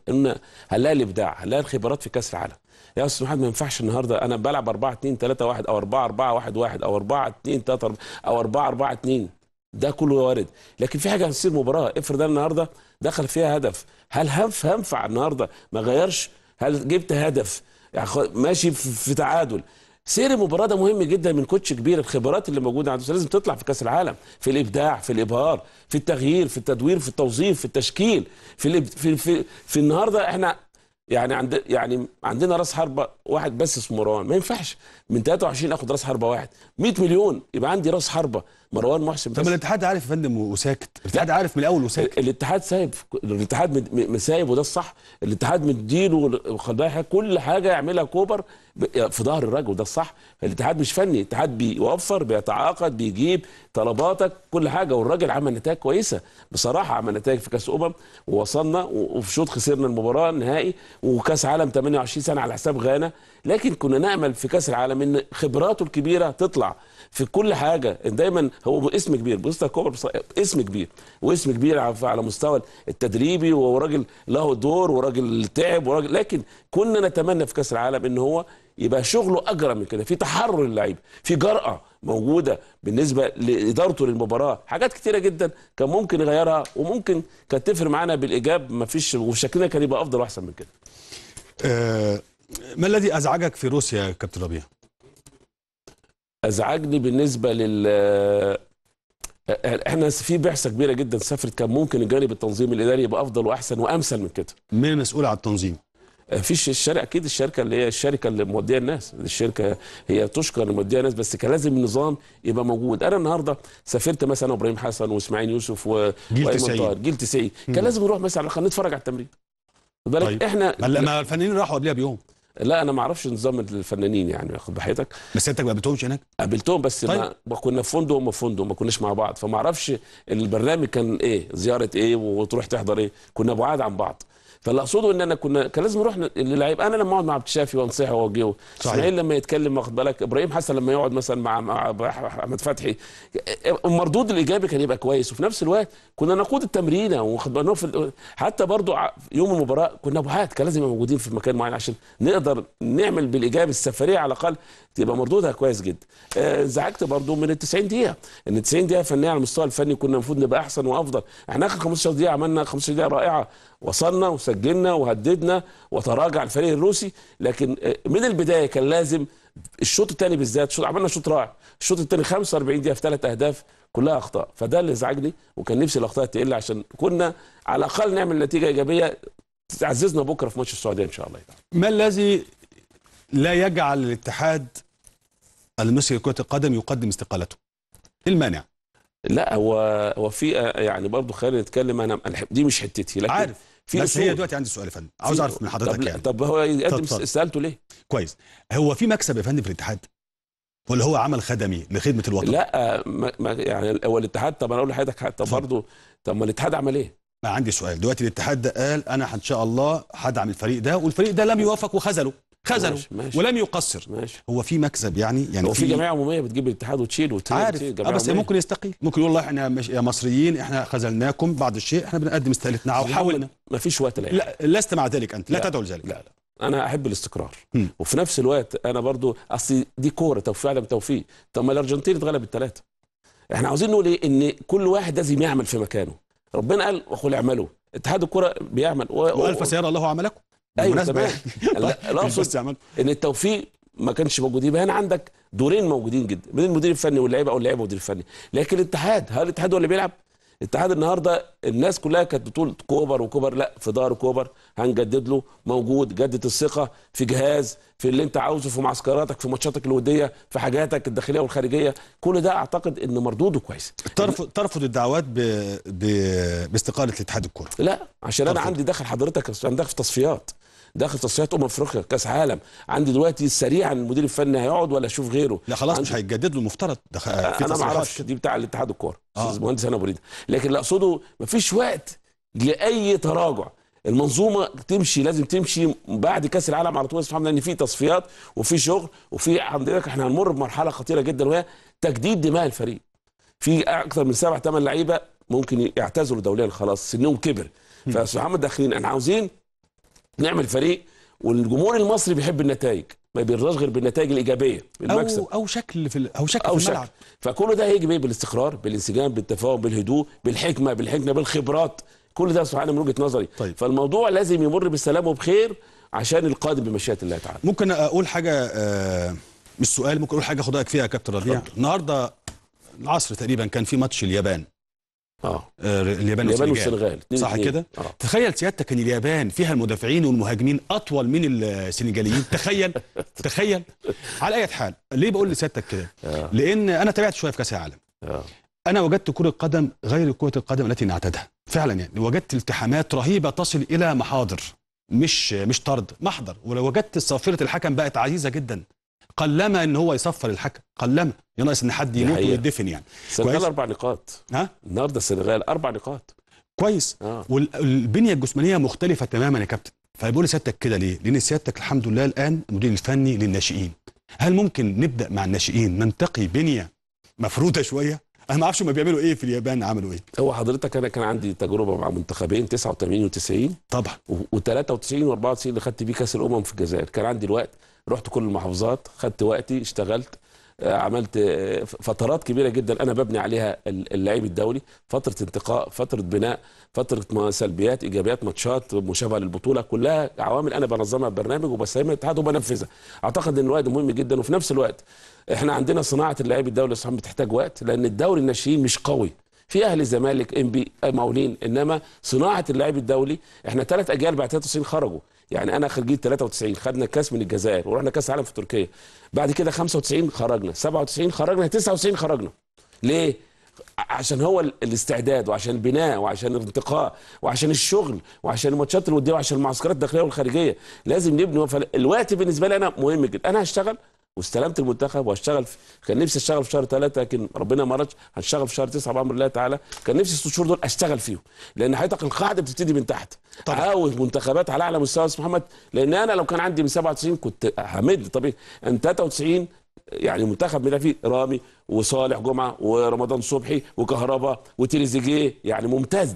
هنلاقي الابداع هنلاقي الخبرات في كاس العالم يا استاذ محمد ما ينفعش النهارده انا بلعب 4 2 3 1 او 4 4 1 1 او 4 2 3 4 او 4 4 2 ده كله وارد لكن في حاجه هتصير مباراه افرض انا النهارده دخل فيها هدف هل هنف هنفع النهارده ما غيرش هل جبت هدف يعني ماشي في تعادل سير المباراه ده مهم جدا من كوتش كبير الخبرات اللي موجوده عنده لازم تطلع في كاس العالم في الابداع في الابهار في التغيير في التدوير في التوظيف في التشكيل في في, في في النهارده احنا يعني عند يعني عندنا راس حربه واحد بس اسمه مروان ما ينفعش من 23 اخد راس حربه واحد 100 مليون يبقى عندي راس حربه مروان محسن طب الاتحاد عارف يا فندم وساكت الاتحاد عارف من الاول وساكت الاتحاد سايب الاتحاد سايب وده الصح الاتحاد مديله وخد بالك كل حاجه يعملها كوبر في ظهر الرجل وده الصح الاتحاد مش فني الاتحاد بيوفر بيتعاقد بيجيب طلباتك كل حاجه والراجل عمل نتائج كويسه بصراحه عمل نتائج في كاس امم ووصلنا وفي شوط خسرنا المباراه النهائي وكاس عالم 28 سنه على حساب غانا لكن كنا نامل في كاس العالم من ان خبراته الكبيره تطلع في كل حاجه دايما هو اسم كبير بوستا كوبر اسم كبير واسم كبير على مستوى التدريبي وهو راجل له دور وراجل تعب وراجل لكن كنا نتمنى في كاس العالم ان هو يبقى شغله اجرى من كده في تحرر اللعيبه في جراه موجوده بالنسبه لادارته للمباراه حاجات كتيره جدا كان ممكن يغيرها وممكن كانت تفرق معانا بالايجاب مفيش وشكلنا كان يبقى افضل واحسن من كده أه ما الذي ازعجك في روسيا يا كابتن ربيع ازعجني بالنسبه لل احنا في بعثه كبيره جدا سافرت كان ممكن الجانب التنظيمي الاداري يبقى افضل واحسن وامثل من كده مين المسؤول على التنظيم آه، فيش الشركه اكيد الشركه اللي هي الشركه اللي موديه الناس الشركه هي تشكر موديه الناس بس كان لازم النظام يبقى موجود انا النهارده سافرت مثلا ابراهيم حسن واسماعيل يوسف و... جيل 90 جيل 90 كان لازم نروح مثلا على نتفرج على التمرين بالك طيب. احنا ما الفنانين راحوا قبلها بيوم لا انا ما اعرفش نظام الفنانين يعني خد بحياتك بس انت ما قابلتهمش هناك؟ قابلتهم بس طيب. ما كنا في فندق وما في فندق ما كناش مع بعض فما اعرفش البرنامج كان ايه زياره ايه وتروح تحضر ايه كنا بعاد عن بعض فاللي اقصده ان انا كنا كان لازم نروح للعيب انا لما اقعد مع عبد الشافي وانصحه واوجهه اسماعيل لما يتكلم واخد بالك ابراهيم حسن لما يقعد مثلا مع احمد فتحي المردود الايجابي كان يبقى كويس وفي نفس الوقت كنا نقود التمرينه واخد بالنا حتى برضو يوم المباراه كنا ابهات كان لازم موجودين في مكان معين عشان نقدر نعمل بالايجاب السفريه على الاقل تبقى مردودها كويس جدا انزعجت آه، برضو من ال 90 دقيقه ان 90 دقيقه فنيه على المستوى الفني كنا المفروض نبقى احسن وافضل احنا اخر 15 دقيقه عملنا 15 دقيقه رائعه وصلنا وسجلنا سجلنا وهددنا وتراجع الفريق الروسي لكن آه، من البدايه كان لازم الشوط الثاني بالذات شوط عملنا شوط رائع الشوط الثاني 45 دقيقه في ثلاث اهداف كلها اخطاء فده اللي ازعجني وكان نفسي الاخطاء تقل عشان كنا على الاقل نعمل نتيجه ايجابيه تعززنا بكره في ماتش السعوديه ان شاء الله ما الذي لا يجعل الاتحاد المصري لكره القدم يقدم استقالته؟ إيه المانع؟ لا هو هو في آه، يعني برضه خلينا نتكلم انا دي مش حتتي لكن عارف بس هي دلوقتي عندي سؤال يا فندم عاوز اعرف من حضرتك طب يعني طب هو يقدم سالته ليه؟ كويس هو في مكسب يا فندم في الاتحاد؟ ولا هو عمل خدمي لخدمه الوطن؟ لا ما يعني هو الاتحاد طب انا اقول لحضرتك طب برضه طب ما الاتحاد عمل ايه؟ ما عندي سؤال دلوقتي الاتحاد ده قال انا ان شاء الله هدعم الفريق ده والفريق ده لم يوافق وخذله خذله ولم يقصر ماشي. هو في مكسب يعني يعني هو في جمعيه عموميه بتجيب الاتحاد وتشيل وتعرف عارف آه بس عمومية. ممكن يستقيل ممكن يقول والله احنا مش يا مصريين احنا خذلناكم بعض الشيء احنا بنقدم استقالتنا وحاولنا ما فيش وقت لا, لست مع ذلك انت لا, لا تدعو لذلك لا لا انا احب الاستقرار م. وفي نفس الوقت انا برضو اصل دي كوره توفيق عدم توفيق طب ما الارجنتين اتغلب الثلاثه احنا عاوزين نقول ايه ان كل واحد لازم يعمل في مكانه ربنا قال وقل اعملوا اتحاد الكره بيعمل و... والف سيارة الله عملكم أيوة، بالمناسبة تمام يعني، لا طيب، اقصد ان التوفيق ما كانش موجود يبقى هنا عندك دورين موجودين جدا بين المدير الفني واللعيبه او اللعيبه والمدير الفني لكن الاتحاد هل الاتحاد هو اللي بيلعب؟ الاتحاد النهارده الناس كلها كانت بتقول كوبر وكوبر لا في دار كوبر هنجدد له موجود جدد الثقه في جهاز في اللي انت عاوزه في معسكراتك في ماتشاتك الوديه في حاجاتك الداخليه والخارجيه كل ده اعتقد ان مردوده كويس ترفض ترفض الدعوات ب... ب... باستقاله الاتحاد الكره لا عشان ترفض. انا عندي دخل حضرتك عندك في تصفيات داخل تصفيات امم افريقيا كاس عالم عندي دلوقتي سريعا المدير الفني هيقعد ولا اشوف غيره لا خلاص مش هيتجدد له المفترض في انا ما اعرفش دي بتاع الاتحاد الكوره آه. استاذ آه. مهندس انا بريد لكن اللي اقصده مفيش وقت لاي تراجع المنظومه تمشي لازم تمشي بعد كاس العالم على طول سبحان لان في تصفيات وفي شغل وفي عندك احنا هنمر بمرحله خطيره جدا وهي تجديد دماء الفريق في اكثر من سبع ثمان لعيبه ممكن يعتزلوا دوليا خلاص سنهم كبر فسبحان الله داخلين احنا عاوزين نعمل فريق والجمهور المصري بيحب النتائج ما بيرضاش غير بالنتائج الايجابيه المكسب او او شكل في او شكل أو في الملعب فكل ده هيجي بالاستقرار بالانسجام بالتفاهم بالهدوء بالحكمه بالحكمه بالخبرات كل ده سبحان من وجهه نظري طيب. فالموضوع لازم يمر بالسلام وبخير عشان القادم بمشيئه الله تعالى ممكن اقول حاجه آه، مش سؤال ممكن اقول حاجه خدائك فيها يا كابتن ربيع النهارده العصر تقريبا كان في ماتش اليابان آه. آه. اليابان, اليابان والسنغال صح كده آه. تخيل سيادتك ان اليابان فيها المدافعين والمهاجمين اطول من السنغاليين تخيل تخيل على اي حال ليه بقول لسيادتك كده آه. لان انا تابعت شويه في كاس العالم آه. انا وجدت كره قدم غير كره القدم التي نعتادها فعلا يعني وجدت التحامات رهيبه تصل الى محاضر مش مش طرد محضر ولو وجدت صافره الحكم بقت عزيزه جدا قلما ان هو يصفر الحكم قلما ينقص ان حد يموت ويدفن يعني السنغال اربع نقاط ها النهارده السنغال اربع نقاط كويس آه. والبنيه الجسمانيه مختلفه تماما يا كابتن فبقول سيادتك كده ليه لان سيادتك الحمد لله الان المدير الفني للناشئين هل ممكن نبدا مع الناشئين ننتقي بنيه مفروده شويه انا ما اعرفش هم بيعملوا ايه في اليابان عملوا ايه هو حضرتك انا كان عندي تجربه مع منتخبين 89 و90 طبعا و93 و94 اللي خدت بيه كاس الامم في الجزائر كان عندي الوقت رحت كل المحافظات خدت وقتي اشتغلت آه، عملت آه، فترات كبيره جدا انا ببني عليها اللعيب الدولي فتره انتقاء فتره بناء فتره سلبيات ايجابيات ماتشات مشابهه للبطوله كلها عوامل انا بنظمها ببرنامج وبسلمها الاتحاد وبنفذها اعتقد ان الوقت مهم جدا وفي نفس الوقت احنا عندنا صناعه اللعيب الدولي صح بتحتاج وقت لان الدوري الناشئين مش قوي في اهلي الزمالك ام بي آه، مولين انما صناعه اللعيب الدولي احنا ثلاث اجيال بعد 93 خرجوا يعني انا خرجت 93 خدنا كاس من الجزائر ورحنا كاس عالم في تركيا بعد كده 95 خرجنا 97 خرجنا 99 خرجنا ليه عشان هو الاستعداد وعشان البناء وعشان الانتقاء وعشان الشغل وعشان الماتشات الوديه وعشان المعسكرات الداخليه والخارجيه لازم نبني الوقت بالنسبه لي انا مهم جدا انا هشتغل واستلمت المنتخب واشتغل في... كان نفسي اشتغل في شهر ثلاثه لكن ربنا ما رضش هنشتغل في شهر تسعه بامر الله تعالى كان نفسي الست شهور دول اشتغل فيهم لان حضرتك القاعده بتبتدي من تحت عاوز منتخبات على اعلى مستوى استاذ محمد لان انا لو كان عندي من 97 كنت همد طبيعي ان 93 يعني منتخب بدا فيه رامي وصالح جمعه ورمضان صبحي وكهربا وتريزيجيه يعني ممتاز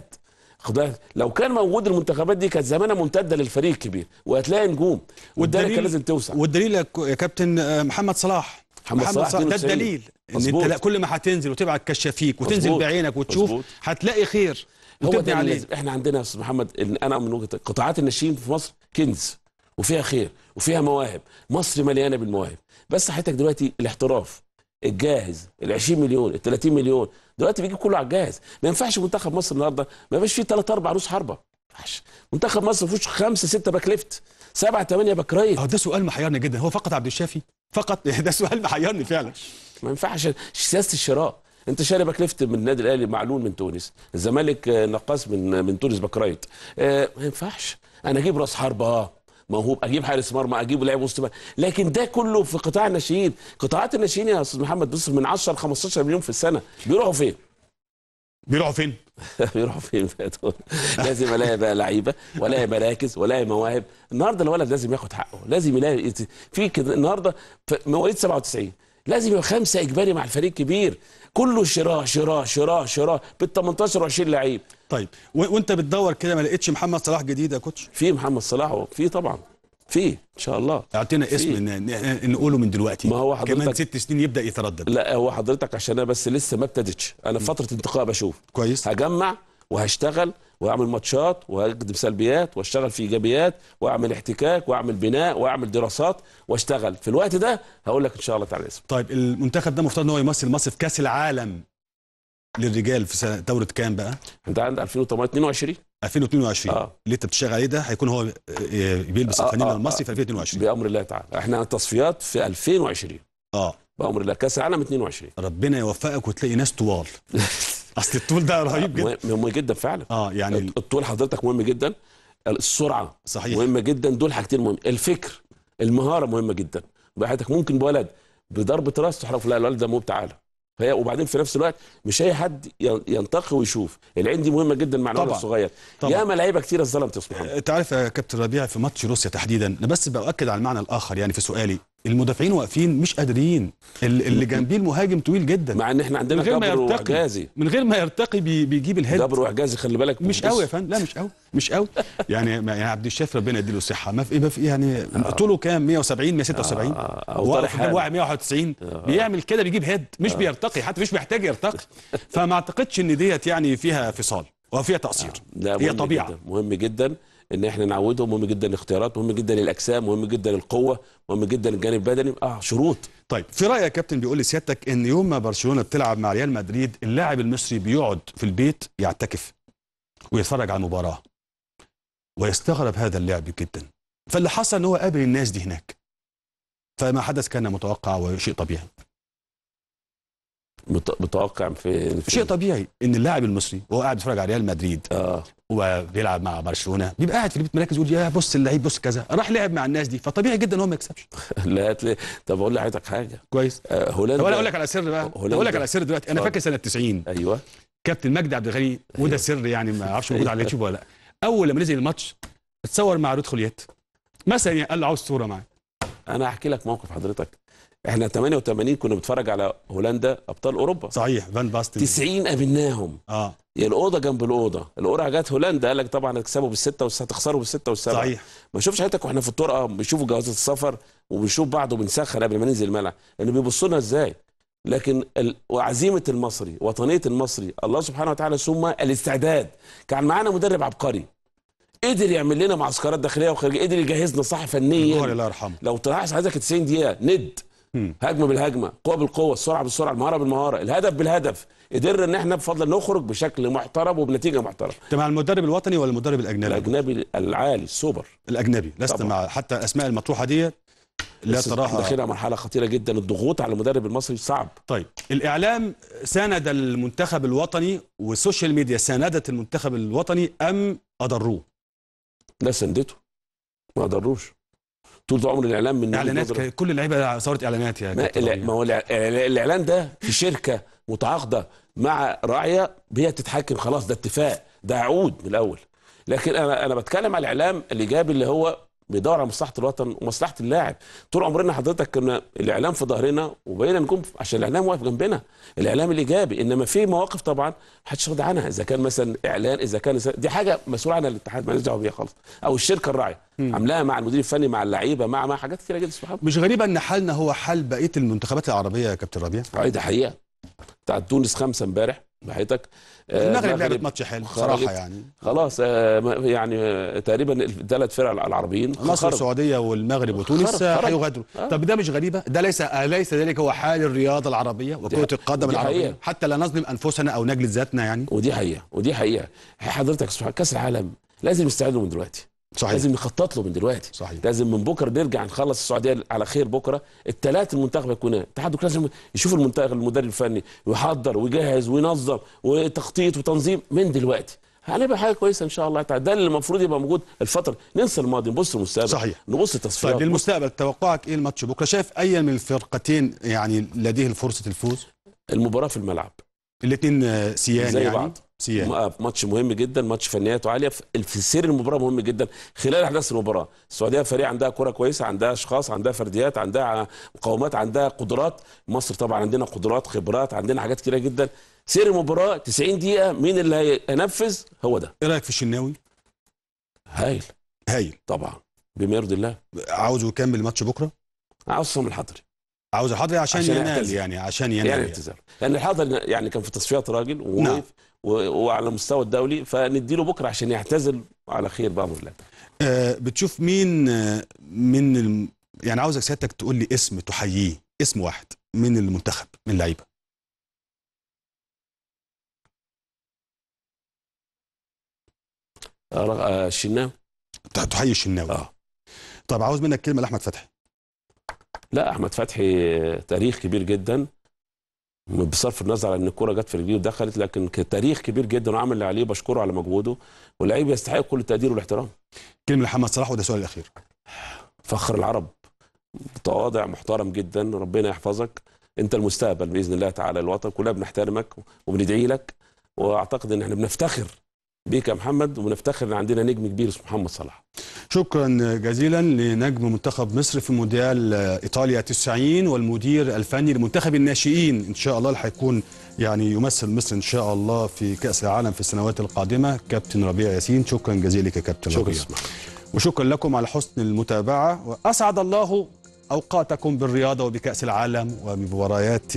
خد لو كان موجود المنتخبات دي كانت زمانها ممتده للفريق الكبير وهتلاقي نجوم والدليل كان لازم توسع والدليل يا كابتن آه، محمد صلاح محمد, محمد صلاح ده الدليل ان انت لا كل ما هتنزل وتبعت كشافيك وتنزل مزبوط. بعينك وتشوف مزبوط. هتلاقي خير هو ده عليه احنا عندنا يا استاذ محمد إن انا من وجهه قطاعات الناشئين في مصر كنز وفيها خير وفيها مواهب مصر مليانه بالمواهب بس حياتك دلوقتي الاحتراف الجاهز ال 20 مليون ال 30 مليون دلوقتي بيجيب كله على الجاهز ما ينفعش منتخب مصر النهارده ما يبقاش فيه ثلاث اربع روس حربه ما ينفعش منتخب مصر ما فيهوش خمسه سته باك ليفت سبعه ثمانيه باك رايت اه ده سؤال محيرني جدا هو فقط عبد الشافي فقط ده سؤال محيرني فعلا ما ينفعش سياسه الشراء انت شاري باك ليفت من النادي الاهلي معلول من تونس الزمالك نقاص من من تونس باك رايت آه، ما ينفعش انا اجيب راس حربه موهوب اجيب حارس مرمى اجيب لاعب وسط لكن ده كله في قطاع الناشئين قطاعات الناشئين يا استاذ محمد بص من 10 ل 15 مليون في السنه بيروحوا فين بيروحوا فين بيروحوا فين لازم الاقي بقى لعيبه والاقي مراكز والاقي مواهب النهارده الولد لازم ياخد حقه لازم يلاقي إيه في كده النهارده مواليد 97 لازم يبقى خمسه اجباري مع الفريق كبير كله شراء شراء شراء شراء بال 18 و 20 لعيب طيب وانت بتدور كده ما لقيتش محمد صلاح جديد يا كوتش في محمد صلاح في طبعا في ان شاء الله اعطينا اسم نقوله من دلوقتي ما هو حضرتك كمان ست سنين يبدا يتردد لا هو حضرتك عشان انا بس لسه ما ابتدتش انا في فتره انتقاء بشوف كويس هجمع وهشتغل واعمل ماتشات واقدم سلبيات واشتغل في ايجابيات واعمل احتكاك واعمل بناء واعمل دراسات واشتغل في الوقت ده هقول لك ان شاء الله تعالى اسم طيب المنتخب ده مفترض ان هو يمثل مصر في كاس العالم للرجال في دوره كام بقى؟ انت عندك 2022 2022 آه. اللي انت بتشتغل عليه ده هيكون هو آه، آه، بيلبس آه الفنان آه المصري آه. في 2022 بامر الله تعالى احنا التصفيات في 2020 اه بامر الله كاس العالم 22 ربنا يوفقك وتلاقي ناس طوال اصل الطول ده رهيب جدا مهم جدا فعلا اه يعني الطول حضرتك مهم جدا السرعه صحيح مهمه جدا دول حاجتين مهم الفكر المهاره مهمه جدا بحياتك ممكن بولد بضربه راس تحرف لا الولد ده مو بتعالى فهي وبعدين في نفس الوقت مش اي حد ينتقي ويشوف العين دي مهمه جدا مع الولد الصغير ياما لعيبه كتير اتظلمت يا محمد انت عارف يا كابتن ربيع في ماتش روسيا تحديدا انا بس باكد على المعنى الاخر يعني في سؤالي المدافعين واقفين مش قادرين اللي جنبيه المهاجم طويل جدا مع ان احنا عندنا جبر وحجازي من غير ما يرتقي بي بيجيب الهيد جبر وحجازي خلي بالك مش قوي يا فندم لا مش قوي مش قوي يعني يعني عبد الشاف ربنا يديله الصحه ما في ما في يعني آه. طوله كام 170 176 آه، آه، هو واقع 191 بيعمل كده بيجيب هيد مش بيرتقي حتى مش محتاج يرتقي فما اعتقدش ان ديت يعني فيها فصال وفيها تقصير هي طبيعه جداً مهم جدا ان احنا نعوده مهم جدا الاختيارات مهم جدا الاجسام مهم جدا القوه مهم جدا الجانب البدني اه شروط طيب في رايك يا كابتن بيقول لسيادتك ان يوم ما برشلونه بتلعب مع ريال مدريد اللاعب المصري بيقعد في البيت يعتكف ويتفرج على المباراه ويستغرب هذا اللعب جدا فاللي حصل ان هو قابل الناس دي هناك فما حدث كان متوقع وشيء طبيعي متوقع في شيء طبيعي ان اللاعب المصري وهو قاعد بيتفرج على ريال مدريد اه وبيلعب مع برشلونه بيبقى قاعد في بيت مراكز يقول يا بص اللعيب بص كذا راح لعب مع الناس دي فطبيعي جدا ان هو ما يكسبش لا هات لي طب اقول لحضرتك حاجه كويس آه هولندا اقول لك على سر بقى اقول لك على سر دلوقتي انا فاكر سنه 90 ايوه كابتن مجدي عبد الغني أيوة. وده سر يعني ما اعرفش موجود على أيوة. اليوتيوب ولا لا اول لما نزل الماتش اتصور مع رود خوليات مثلا يعني قال له عاوز صوره معايا انا هحكي لك موقف حضرتك احنا 88 كنا بنتفرج على هولندا ابطال اوروبا صحيح فان باستن 90 قابلناهم اه الاوضه جنب الاوضه القرعه جت هولندا قال لك طبعا هتكسبوا بالسته هتخسروا بالسته والسبعه صحيح ما شوفش حياتك واحنا في الطرقه بنشوف جوازات السفر وبنشوف بعض وبنسخن قبل ما ننزل الملعب لانه بيبصوا لنا ازاي لكن وعزيمه المصري وطنيه المصري الله سبحانه وتعالى ثم الاستعداد كان معانا مدرب عبقري قدر يعمل لنا معسكرات داخليه وخارجيه قدر يجهزنا صح فنيا الله يرحمه لو تلاحظ عايزك 90 دقيقه ند هجمه بالهجمه قوه بالقوه السرعه بالسرعه المهاره بالمهاره الهدف بالهدف قدرنا ان احنا بفضل نخرج بشكل محترم وبنتيجه محترمه انت مع المدرب الوطني ولا المدرب الاجنبي الاجنبي العالي السوبر الاجنبي لست مع حتى الاسماء المطروحه ديت لا تراها داخلها مرحله خطيره جدا الضغوط على المدرب المصري صعب طيب الاعلام ساند المنتخب الوطني والسوشيال ميديا ساندت المنتخب الوطني ام اضروه لا سندته ما اضروش طول عمر الاعلام من اعلانات كل اللعيبه صارت اعلانات يا يعني، ما, لا ما هو الاعلان ده في شركه متعاقده مع راعيه هي تتحكم خلاص ده اتفاق ده عقود من الاول لكن انا انا بتكلم على الاعلام الايجابي اللي هو بيدور على مصلحه الوطن ومصلحه اللاعب طول عمرنا حضرتك كنا الاعلام في ظهرنا وبقينا نكون عشان الاعلام واقف جنبنا الاعلام الايجابي انما في مواقف طبعا محدش راضي عنها اذا كان مثلا اعلان اذا كان دي حاجه مسؤول عنها الاتحاد ما دعوه بيها خالص او الشركه الراعيه عاملاها مع المدير الفني مع اللعيبه مع مع حاجات كتيره جدا سبحان مش غريبه ان حالنا هو حال بقيه المنتخبات العربيه يا كابتن ربيع اه ده حقيقه بتاعت تونس خمسه امبارح بحياتك آه، المغرب لعبت ماتش حلو بصراحه يعني خلاص آه، يعني آه، تقريبا الثلاث فرق العربيين مصر السعوديه والمغرب وتونس هيغادروا آه. طب ده مش غريبه ده ليس ليس ذلك هو حال الرياضه العربيه وكره القدم العربيه حقيقة. حتى لا نظلم انفسنا او نجلد ذاتنا يعني ودي حقيقه ودي حقيقه حضرتك كاس العالم لازم يستعدوا من دلوقتي صحيح لازم نخطط له من دلوقتي صحيح لازم من بكره نرجع نخلص السعوديه على خير بكره الثلاث المنتخب يكون التحدث لازم يشوف المنتخب المدرب الفني ويحضر ويجهز وينظم وتخطيط وتنظيم من دلوقتي هنبقى حاجه كويسه ان شاء الله تعالى ده اللي المفروض يبقى موجود الفتره ننسى الماضي نبص للمستقبل صحيح نبص للتصفيات طيب للمستقبل توقعك ايه الماتش بكره شايف اي من الفرقتين يعني لديه الفرصه الفوز المباراه في الملعب الاثنين آه، سيان زي يعني بعض سيان. آه، ماتش مهم جدا ماتش فنياته عاليه في سير المباراه مهم جدا خلال احداث المباراه السعوديه فريق عندها كره كويسه عندها اشخاص عندها فرديات عندها مقاومات عندها قدرات مصر طبعا عندنا قدرات خبرات عندنا حاجات كتيره جدا سير المباراه 90 دقيقه مين اللي هينفذ هو ده ايه رايك في الشناوي هايل هايل طبعا بما يرضي الله عاوزه يكمل ماتش بكره عاوز عصام الحضري عاوز الحضري عشان, عشان ينال يعني عشان ينال يعني, يعني. اعتذار لان الحضري يعني كان في تصفيات راجل نعم. و... نعم. وعلى المستوى الدولي فنديله بكره عشان يعتزل على خير بامر الله آه بتشوف مين من الم... يعني عاوزك سيادتك تقول لي اسم تحييه اسم واحد من المنتخب من اللعيبه آه الشناوي تحيي الشناوي اه طب عاوز منك كلمه لاحمد فتحي لا احمد فتحي تاريخ كبير جدا بصرف النظر عن ان الكوره جت في رجليه ودخلت لكن تاريخ كبير جدا وعمل اللي عليه بشكره على مجهوده واللعيب يستحق كل التقدير والاحترام كلمه لمحمد صلاح وده السؤال الاخير فخر العرب متواضع محترم جدا ربنا يحفظك انت المستقبل باذن الله تعالى الوطن كلنا بنحترمك وبندعي لك واعتقد ان احنا بنفتخر بيك يا محمد ونفتخر ان عندنا نجم كبير اسمه محمد صلاح شكرا جزيلا لنجم منتخب مصر في مونديال ايطاليا 90 والمدير الفني لمنتخب الناشئين ان شاء الله اللي هيكون يعني يمثل مصر ان شاء الله في كاس العالم في السنوات القادمه كابتن ربيع ياسين شكرا جزيلا لك يا كابتن شكرا ربيع وشكرا لكم على حسن المتابعه واسعد الله اوقاتكم بالرياضه وبكاس العالم وبمباريات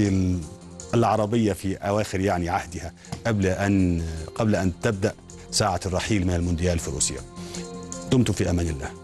العربيه في اواخر يعني عهدها قبل ان قبل ان تبدا ساعة الرحيل من المونديال في روسيا دمتم في أمان الله